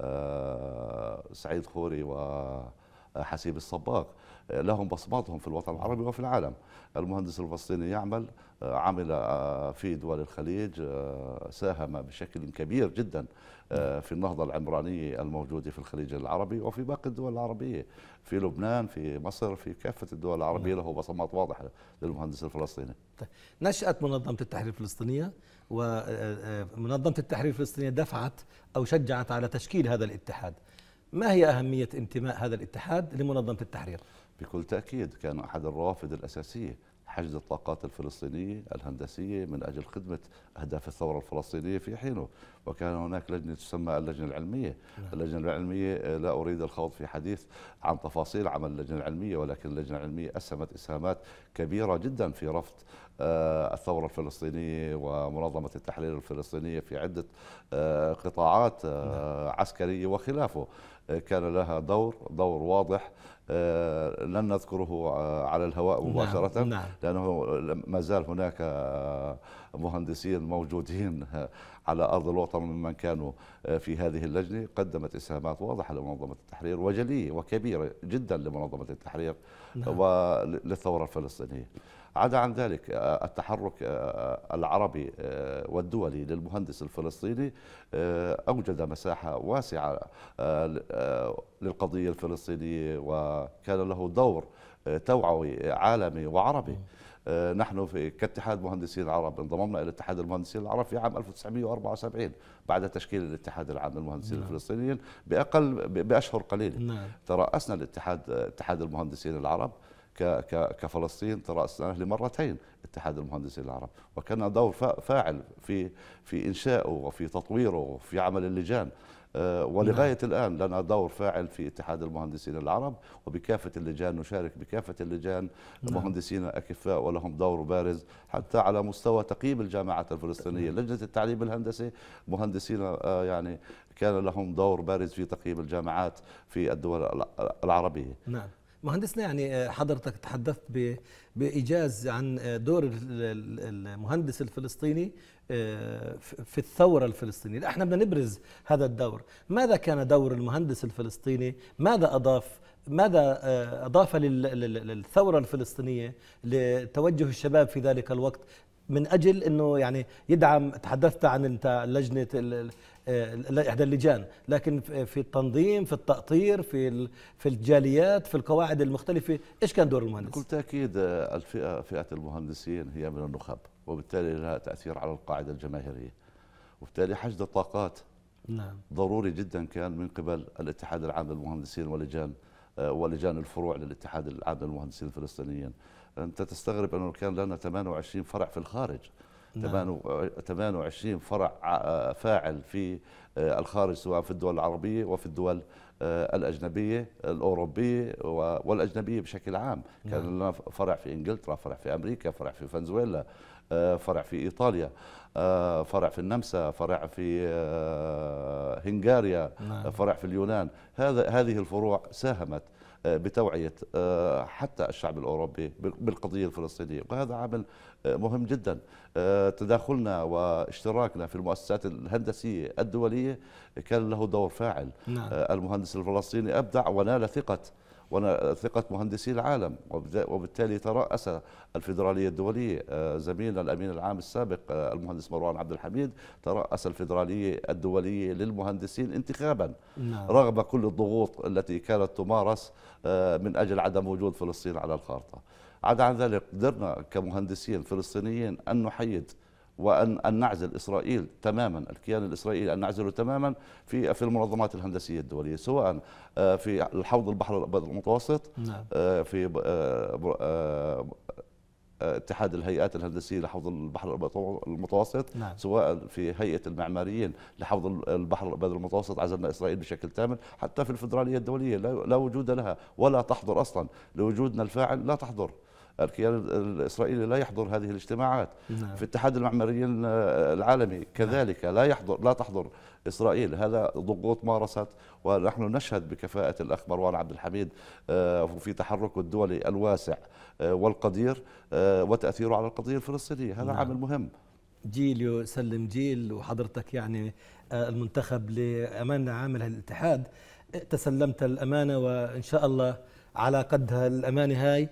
آه، سعيد خوري وحسيب الصباغ لهم بصماتهم في الوطن العربي وفي العالم المهندس الفلسطيني يعمل آه، عمل آه، في دول الخليج آه، ساهم بشكل كبير جدا في النهضة العمرانية الموجودة في الخليج العربي وفي باقي الدول العربية في لبنان في مصر في كافة الدول العربية له بصمات واضحة للمهندس الفلسطيني طيب. منظمة التحرير الفلسطينية ومنظمة التحرير الفلسطينية دفعت أو شجعت على تشكيل هذا الاتحاد ما هي أهمية انتماء هذا الاتحاد لمنظمة التحرير؟ بكل تأكيد كان أحد الروافد الأساسية حشد الطاقات الفلسطينية الهندسية من أجل خدمة أهداف الثورة الفلسطينية في حينه وكان هناك لجنة تسمى اللجنة العلمية نعم. اللجنة العلمية آه، لا أريد الخوض في حديث عن تفاصيل عمل اللجنة العلمية ولكن اللجنة العلمية أسهمت إسهامات كبيرة جدا في رفض آه، الثورة الفلسطينية ومنظمة التحرير الفلسطينية في عدة آه، قطاعات آه، نعم. عسكرية وخلافه كان لها دور دور واضح لن نذكره على الهواء نعم، مباشرة نعم. لأنه ما زال هناك مهندسين موجودين على أرض الوطن ممن كانوا في هذه اللجنة قدمت إسهامات واضحة لمنظمة التحرير وجلية وكبيرة جدا لمنظمة التحرير نعم. وللثورة الفلسطينية عدا عن ذلك آه، التحرك آه، آه، العربي والدولي للمهندس الفلسطيني أوجد مساحة واسعة للقضية الفلسطينية وكان له دور توعوي عالمي وعربي نحن في كاتحاد مهندسين العرب انضممنا الى اتحاد المهندسين العرب في عام 1974 بعد تشكيل الاتحاد العام للمهندسين نعم. الفلسطينيين باقل باشهر قليله نعم. ترأسنا الاتحاد اتحاد المهندسين العرب كفلسطين ترأس لمرتين اتحاد المهندسين العرب وكان دور فاعل في في انشائه وفي تطويره وفي عمل اللجان آه، ولغاية نعم. الآن لنا دور فاعل في اتحاد المهندسين العرب وبكافة اللجان نشارك بكافة اللجان نعم. مهندسين أكفاء ولهم دور بارز حتى على مستوى تقييم الجامعات الفلسطينية نعم. لجنة التعليم الهندسي مهندسين آه، يعني كان لهم دور بارز في تقييم الجامعات في الدول العربية نعم. مهندسنا يعني آه، حضرتك تحدثت بايجاز عن آه، دور المهندس الفلسطيني آه، في الثوره الفلسطينيه، احنا بدنا نبرز هذا الدور، ماذا كان دور المهندس الفلسطيني؟ ماذا اضاف؟ ماذا اضاف للثوره الفلسطينيه لتوجه الشباب في ذلك الوقت من اجل انه يعني يدعم تحدثت عن انت لجنه احدى اللجان لكن في التنظيم في التاطير في في الجاليات في القواعد المختلفه ايش كان دور المهندس بكل تاكيد آه، الفئه فئه المهندسين هي من النخب وبالتالي لها تاثير على القاعده الجماهيريه وبالتالي حشد الطاقات نعم. ضروري جدا كان من قبل الاتحاد العام للمهندسين ولجان آه، ولجان الفروع للاتحاد العام للمهندسين الفلسطينيين انت تستغرب انه كان لنا 28 فرع في الخارج نعم. 28 فرع آه، آه، فاعل في آه، الخارج سواء في الدول العربيه وفي الدول الاجنبيه الاوروبيه والاجنبيه بشكل عام، نعم. كان لنا فرع في انجلترا، فرع في امريكا، فرع في فنزويلا، فرع في ايطاليا، فرع في النمسا، فرع في هنغاريا، نعم. فرع في اليونان، هذا هذه الفروع ساهمت آه، بتوعية آه، حتى الشعب الأوروبي بالقضية الفلسطينية وهذا عمل آه، مهم جدا تداخلنا واشتراكنا في المؤسسات الهندسية الدولية كان له دور فاعل نعم. المهندس الفلسطيني أبدع ونال ثقة ثقة مهندسي العالم وبالتالي ترأس الفيدرالية الدولية آه، زميلنا الأمين العام السابق آه، المهندس مروان عبد الحميد ترأس الفيدرالية الدولية للمهندسين انتخابا نعم. رغم كل الضغوط التي كانت تمارس آه، من أجل عدم وجود فلسطين على الخارطة عدا عن ذلك قدرنا كمهندسين فلسطينيين أن نحيد وأن أن نعزل إسرائيل تماما الكيان الإسرائيلي أن نعزله تماما في في المنظمات الهندسية الدولية سواء آه، في الحوض البحر الأبيض المتوسط نعم. آه، في آه، اتحاد الهيئات الهندسيه لحوض البحر الابيض المتوسط نعم. سواء في هيئه المعماريين لحوض البحر الابيض المتوسط عزلنا اسرائيل بشكل تام حتى في الفدراليه الدوليه لا وجود لها ولا تحضر اصلا لوجودنا الفاعل لا تحضر الكيان الإسرائيلي لا يحضر هذه الاجتماعات نعم. في اتحاد المعماريين العالمي كذلك نعم. لا يحضر لا تحضر إسرائيل هذا ضغوط مارست ونحن نشهد بكفاءة الأخ مروان عبد الحميد آه، في تحركه الدولي الواسع آه، والقدير آه، وتأثيره على القضية الفلسطينية هذا نعم. عامل مهم جيل يسلم جيل وحضرتك يعني المنتخب لأمانة عامل الاتحاد تسلمت الأمانة وإن شاء الله على قد الأمانة هاي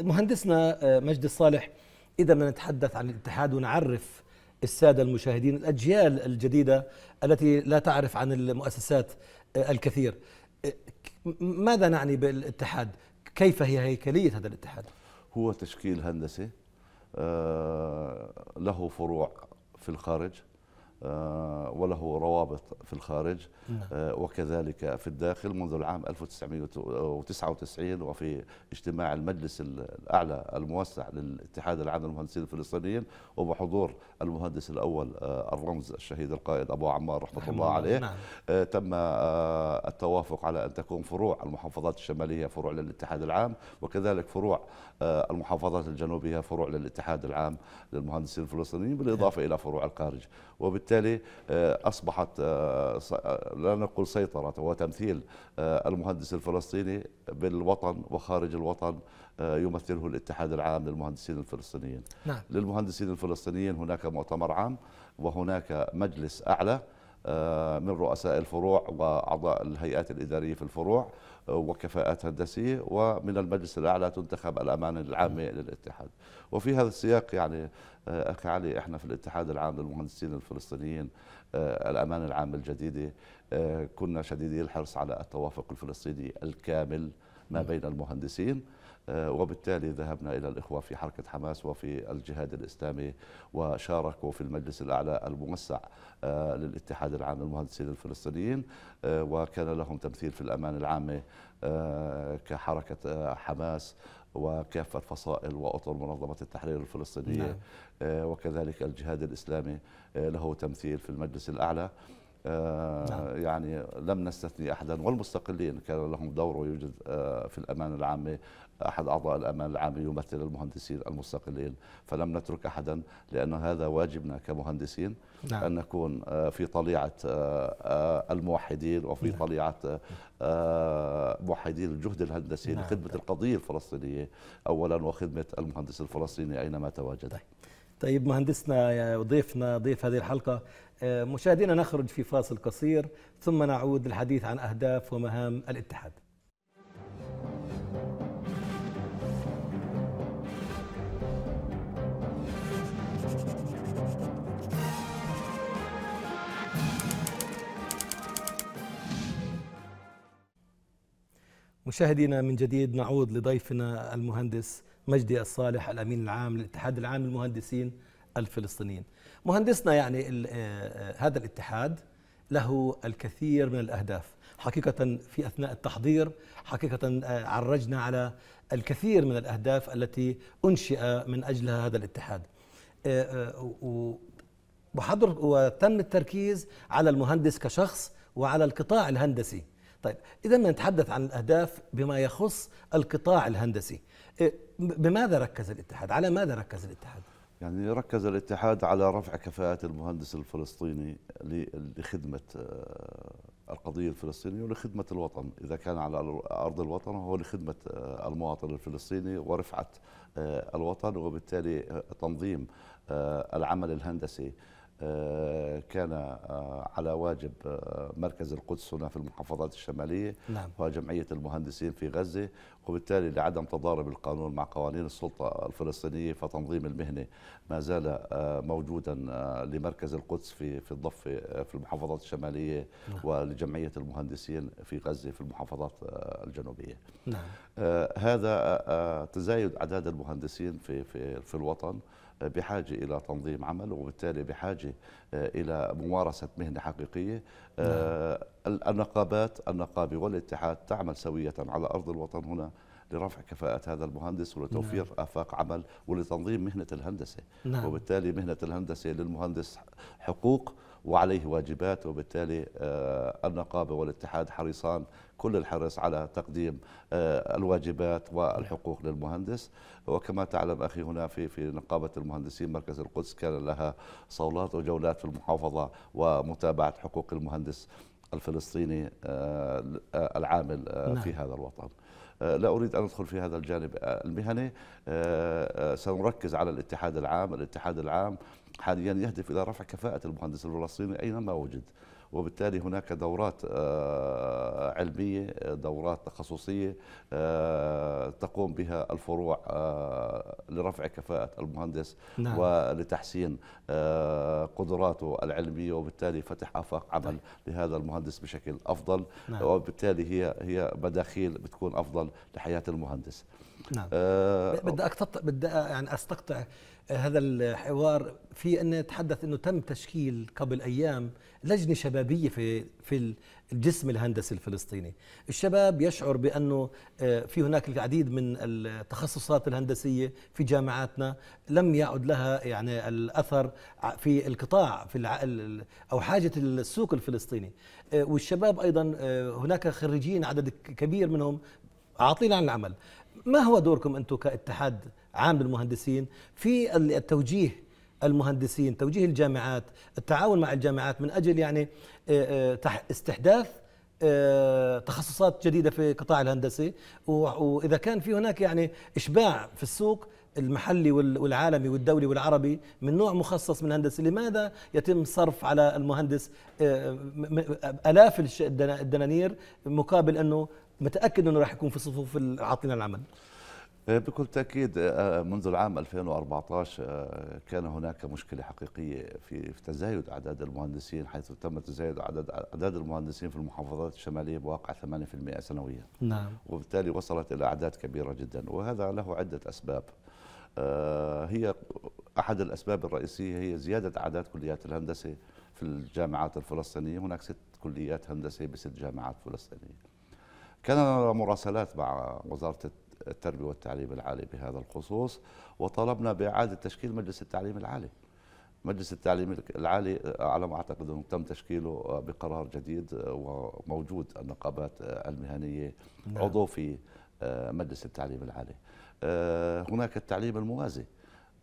مهندسنا آه، مجد الصالح إذا بدنا نتحدث عن الاتحاد ونعرف السادة المشاهدين الأجيال الجديدة التي لا تعرف عن المؤسسات آه، الكثير آه، ماذا نعني بالاتحاد؟ كيف هي هيكلية هذا الاتحاد؟ هو تشكيل هندسي له فروع في الخارج آه، وله روابط في الخارج نعم. آه، وكذلك في الداخل منذ العام 1999 وفي اجتماع المجلس الأعلى الموسع للاتحاد العام للمهندسين الفلسطينيين وبحضور المهندس الأول آه، الرمز الشهيد القائد أبو عمار رحمة الله عليه نعم. آه، تم آه، التوافق على أن تكون فروع المحافظات الشمالية فروع للاتحاد العام وكذلك فروع المحافظات الجنوبية فروع للاتحاد العام للمهندسين الفلسطينيين بالإضافة إلى فروع الخارج وبالتالي أصبحت لا نقول سيطرة وتمثيل المهندس الفلسطيني بالوطن وخارج الوطن آه، يمثله الاتحاد العام للمهندسين الفلسطينيين نعم. للمهندسين الفلسطينيين هناك مؤتمر عام وهناك مجلس أعلى آه، من رؤساء الفروع وأعضاء الهيئات الإدارية في الفروع آه، وكفاءات هندسية ومن المجلس الأعلى تنتخب الأمانة العامة نعم. للاتحاد وفي هذا السياق يعني أخي علي إحنا في الاتحاد العام للمهندسين الفلسطينيين الأمانة العامة الجديدة كنا شديدي الحرص على التوافق الفلسطيني الكامل ما نعم. بين المهندسين آه، وبالتالي ذهبنا إلى الإخوة في حركة حماس وفي الجهاد الإسلامي وشاركوا في المجلس الأعلى الموسع آه، للاتحاد العام للمهندسين الفلسطينيين آه، وكان لهم تمثيل في الأمان العامة كحركة حماس وكافة فصائل وأطر منظمة التحرير الفلسطينية نعم. وكذلك الجهاد الإسلامي له تمثيل في المجلس الأعلى نعم. يعني لم نستثني أحدا والمستقلين كان لهم دور ويوجد في الأمان العامة أحد أعضاء الامان العام يمثل المهندسين المستقلين فلم نترك أحدا لأن هذا واجبنا كمهندسين نعم. أن نكون آه، في طليعة آه، آه، الموحدين وفي نعم. طليعة موحدين الجهد الهندسي نعم. لخدمة طيب. القضية الفلسطينية أولا وخدمة المهندس الفلسطيني أينما تواجد طيب. طيب مهندسنا ضيفنا ضيف هذه الحلقة مشاهدينا نخرج في فاصل قصير ثم نعود للحديث عن أهداف ومهام الاتحاد مشاهدينا من جديد نعود لضيفنا المهندس مجدي الصالح الامين العام للاتحاد العام للمهندسين الفلسطينيين. مهندسنا يعني آه، آه، هذا الاتحاد له الكثير من الاهداف، حقيقه في اثناء التحضير حقيقه آه، عرجنا على الكثير من الاهداف التي انشئ من اجلها هذا الاتحاد. وحضر وتم التركيز على المهندس كشخص وعلى القطاع الهندسي. طيب إذا نتحدث عن الأهداف بما يخص القطاع الهندسي إيه، بماذا ركز الاتحاد؟ على ماذا ركز الاتحاد؟ يعني ركز الاتحاد على رفع كفاءة المهندس الفلسطيني لخدمة آه، القضية الفلسطينية ولخدمة الوطن إذا كان على أرض الوطن هو لخدمة آه، المواطن الفلسطيني ورفعة آه، الوطن وبالتالي تنظيم العمل الهندسي كان آه، على واجب آه، مركز القدس هنا في المحافظات الشمالية نعم. وجمعية المهندسين في غزة وبالتالي لعدم تضارب القانون مع قوانين السلطة الفلسطينية فتنظيم المهنة ما زال آه، موجودا لمركز القدس في في الضفة في المحافظات الشمالية نعم. ولجمعية المهندسين في غزة في المحافظات الجنوبية نعم. هذا تزايد أعداد المهندسين في في في الوطن بحاجة إلى تنظيم عمل وبالتالي بحاجة آه، إلى ممارسة مهنة حقيقية آه، نعم. النقابات النقابة والاتحاد تعمل سوية على أرض الوطن هنا لرفع كفاءة هذا المهندس ولتوفير نعم. آفاق عمل ولتنظيم مهنة الهندسة نعم. وبالتالي مهنة الهندسة للمهندس حقوق وعليه واجبات وبالتالي آه، النقابة والاتحاد حريصان كل الحرص على تقديم آه، الواجبات والحقوق للمهندس وكما تعلم أخي هنا في في نقابة المهندسين مركز القدس كان لها صولات وجولات في المحافظة ومتابعة حقوق المهندس الفلسطيني آه، آه، العامل نعم. في هذا الوطن لا أريد أن أدخل في هذا الجانب المهني سنركز على الاتحاد العام الاتحاد العام حاليا يهدف إلى رفع كفاءة المهندس الفلسطيني أينما وجد وبالتالي هناك دورات آه، علمية دورات تخصصية آه، تقوم بها الفروع آه، لرفع كفاءة المهندس نعم. ولتحسين قدراته العلمية وبالتالي فتح آفاق عمل نعم. لهذا المهندس بشكل أفضل نعم. وبالتالي هي هي مداخيل بتكون أفضل لحياة المهندس نعم أه بدي أقتطع بدي يعني أستقطع هذا الحوار في أن تحدث أنه تم تشكيل قبل أيام لجنه شبابيه في في الجسم الهندسي الفلسطيني الشباب يشعر بانه آه، في هناك العديد من التخصصات الهندسيه في جامعاتنا لم يعد لها يعني الاثر في القطاع في او حاجه السوق الفلسطيني آه، والشباب ايضا آه، هناك خريجين عدد كبير منهم عاطلين عن العمل ما هو دوركم انتم كاتحاد عام للمهندسين في التوجيه المهندسين توجيه الجامعات التعاون مع الجامعات من أجل يعني آه، آه، استحداث آه، تخصصات جديدة في قطاع الهندسي وإذا كان في هناك يعني إشباع في السوق المحلي والعالمي والدولي والعربي من نوع مخصص من الهندسة لماذا يتم صرف على المهندس آلاف الدنانير مقابل أنه متأكد أنه راح يكون في صفوف عاطلين العمل آه، بكل تأكيد آه، آه، منذ العام 2014 كان هناك مشكلة حقيقية في تزايد أعداد المهندسين حيث تم تزايد أعداد أعداد المهندسين في المحافظات الشمالية بواقع 8% سنويا نعم. وبالتالي وصلت إلى أعداد كبيرة جدا وهذا له عدة أسباب هي أحد الأسباب الرئيسية هي زيادة أعداد كليات الهندسة في الجامعات الفلسطينية هناك ست كليات هندسة بست جامعات فلسطينية كان مراسلات مع وزارة التربية والتعليم العالي بهذا الخصوص وطلبنا بإعادة تشكيل مجلس التعليم العالي مجلس التعليم العالي آه، على ما أعتقد أنه تم تشكيله آه، بقرار جديد آه، وموجود النقابات المهنية نعم. عضو في مجلس التعليم العالي هناك التعليم الموازي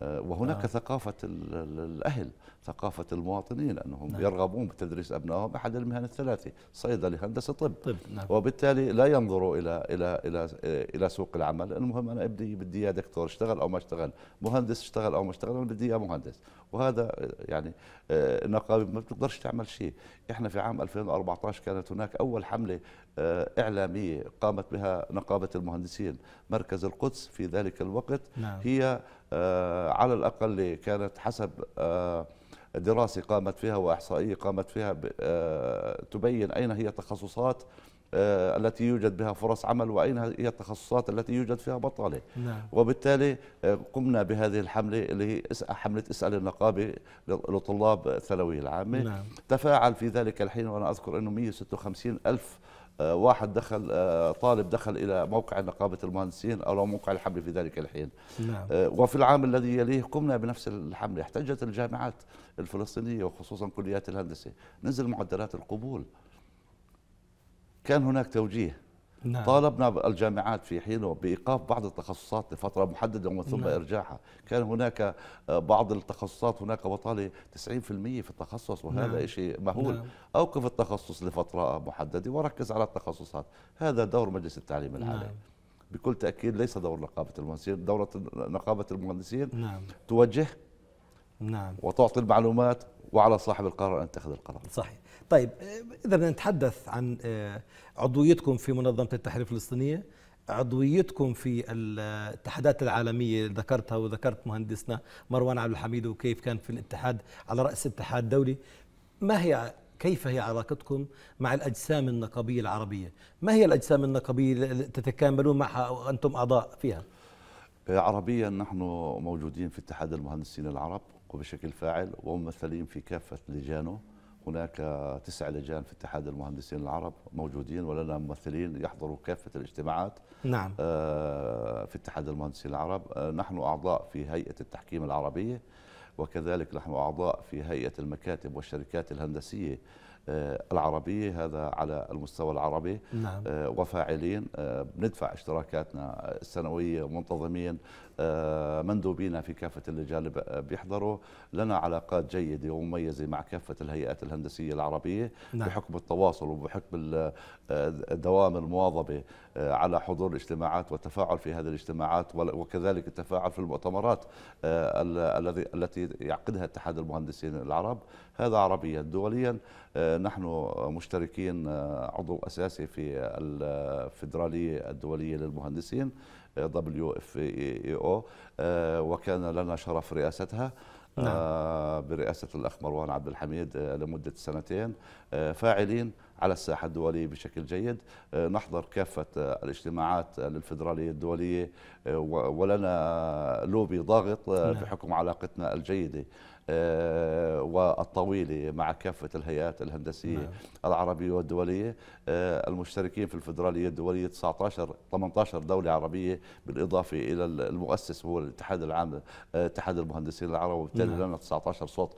آه، وهناك آه. ثقافة الأهل ثقافة المواطنين أنهم نعم. يرغبون بتدريس أبنائهم أحد المهن الثلاثة صيدلي هندسة طب, طب. نعم. وبالتالي لا ينظروا إلى إلى إلى آه، إلى سوق العمل المهم أنا ابني بدي إياه دكتور اشتغل أو ما اشتغل مهندس اشتغل أو ما اشتغل أنا بدي إياه مهندس وهذا آه، يعني النقابة ما بتقدرش تعمل شيء إحنا في عام 2014 كانت هناك أول حملة إعلامية قامت بها نقابة المهندسين مركز القدس في ذلك الوقت نعم. هي آه، على الأقل كانت حسب آه، دراسة قامت فيها وإحصائية قامت فيها آه، تبين أين هي التخصصات التي يوجد بها فرص عمل وأين هي التخصصات التي يوجد فيها بطالة نعم. وبالتالي قمنا بهذه الحملة اللي هي حملة اسأل النقابة لطلاب الثانوية العامة نعم. تفاعل في ذلك الحين وأنا أذكر أنه 156 ألف آه، واحد دخل آه، طالب دخل الى موقع نقابه المهندسين او موقع الحمل في ذلك الحين نعم. آه، وفي العام الذي يليه قمنا بنفس الحمله احتجت الجامعات الفلسطينيه وخصوصا كليات الهندسه نزل معدلات القبول كان هناك توجيه نعم. طالبنا الجامعات في حينه بايقاف بعض التخصصات لفتره محدده ومن ثم نعم. ارجاعها، كان هناك آه، بعض التخصصات هناك بطاله 90% في التخصص وهذا نعم. شيء مهول، نعم. اوقف التخصص لفتره محدده وركز على التخصصات، هذا دور مجلس التعليم العالي. نعم. بكل تاكيد ليس دور نقابه المهندسين، دورة نقابه المهندسين نعم. توجه نعم وتعطي المعلومات وعلى صاحب القرار ان يتخذ القرار. صحيح. طيب اذا بدنا نتحدث عن آه، عضويتكم في منظمه التحرير الفلسطينيه عضويتكم في الاتحادات العالميه ذكرتها وذكرت مهندسنا مروان عبد الحميد وكيف كان في الاتحاد على راس اتحاد دولي ما هي كيف هي علاقتكم مع الاجسام النقابيه العربيه؟ ما هي الاجسام النقابيه التي تتكاملون معها وانتم اعضاء فيها؟ آه، عربيا نحن موجودين في اتحاد المهندسين العرب وبشكل فاعل وممثلين في كافه لجانه هناك تسع لجان في اتحاد المهندسين العرب موجودين ولنا ممثلين يحضروا كافة الاجتماعات نعم. آه، في اتحاد المهندسين العرب آه، نحن أعضاء في هيئة التحكيم العربية وكذلك نحن أعضاء في هيئة المكاتب والشركات الهندسية آه، العربية هذا على المستوى العربي نعم. وفاعلين بندفع اشتراكاتنا السنوية منتظمين آه، مندوبينا في كافة اللجان بيحضروا لنا علاقات جيدة ومميزة مع كافة الهيئات الهندسية العربية نعم. بحكم التواصل وبحكم الدوام آه، المواظبة آه، على حضور الاجتماعات والتفاعل في هذه الاجتماعات وكذلك التفاعل في المؤتمرات الذي التي يعقدها اتحاد المهندسين العرب هذا عربيا دوليا نحن مشتركين عضو اساسي في الفدراليه الدوليه للمهندسين إيه دبليو اف اي إيه او آه، وكان لنا شرف رئاستها آه، نعم. برئاسة الأخ مروان عبد الحميد آه، لمدة سنتين فاعلين على الساحة الدولية بشكل جيد نحضر كافة الاجتماعات للفدرالية الدولية ولنا لوبي ضاغط نعم. بحكم علاقتنا الجيدة آه، والطويلة مع كافة الهيئات الهندسية نعم. العربية والدولية آه، المشتركين في الفدرالية الدولية 19 18 دولة عربية بالإضافة إلى المؤسس هو الاتحاد العام آه، اتحاد المهندسين العرب وبالتالي نعم. لنا 19 صوت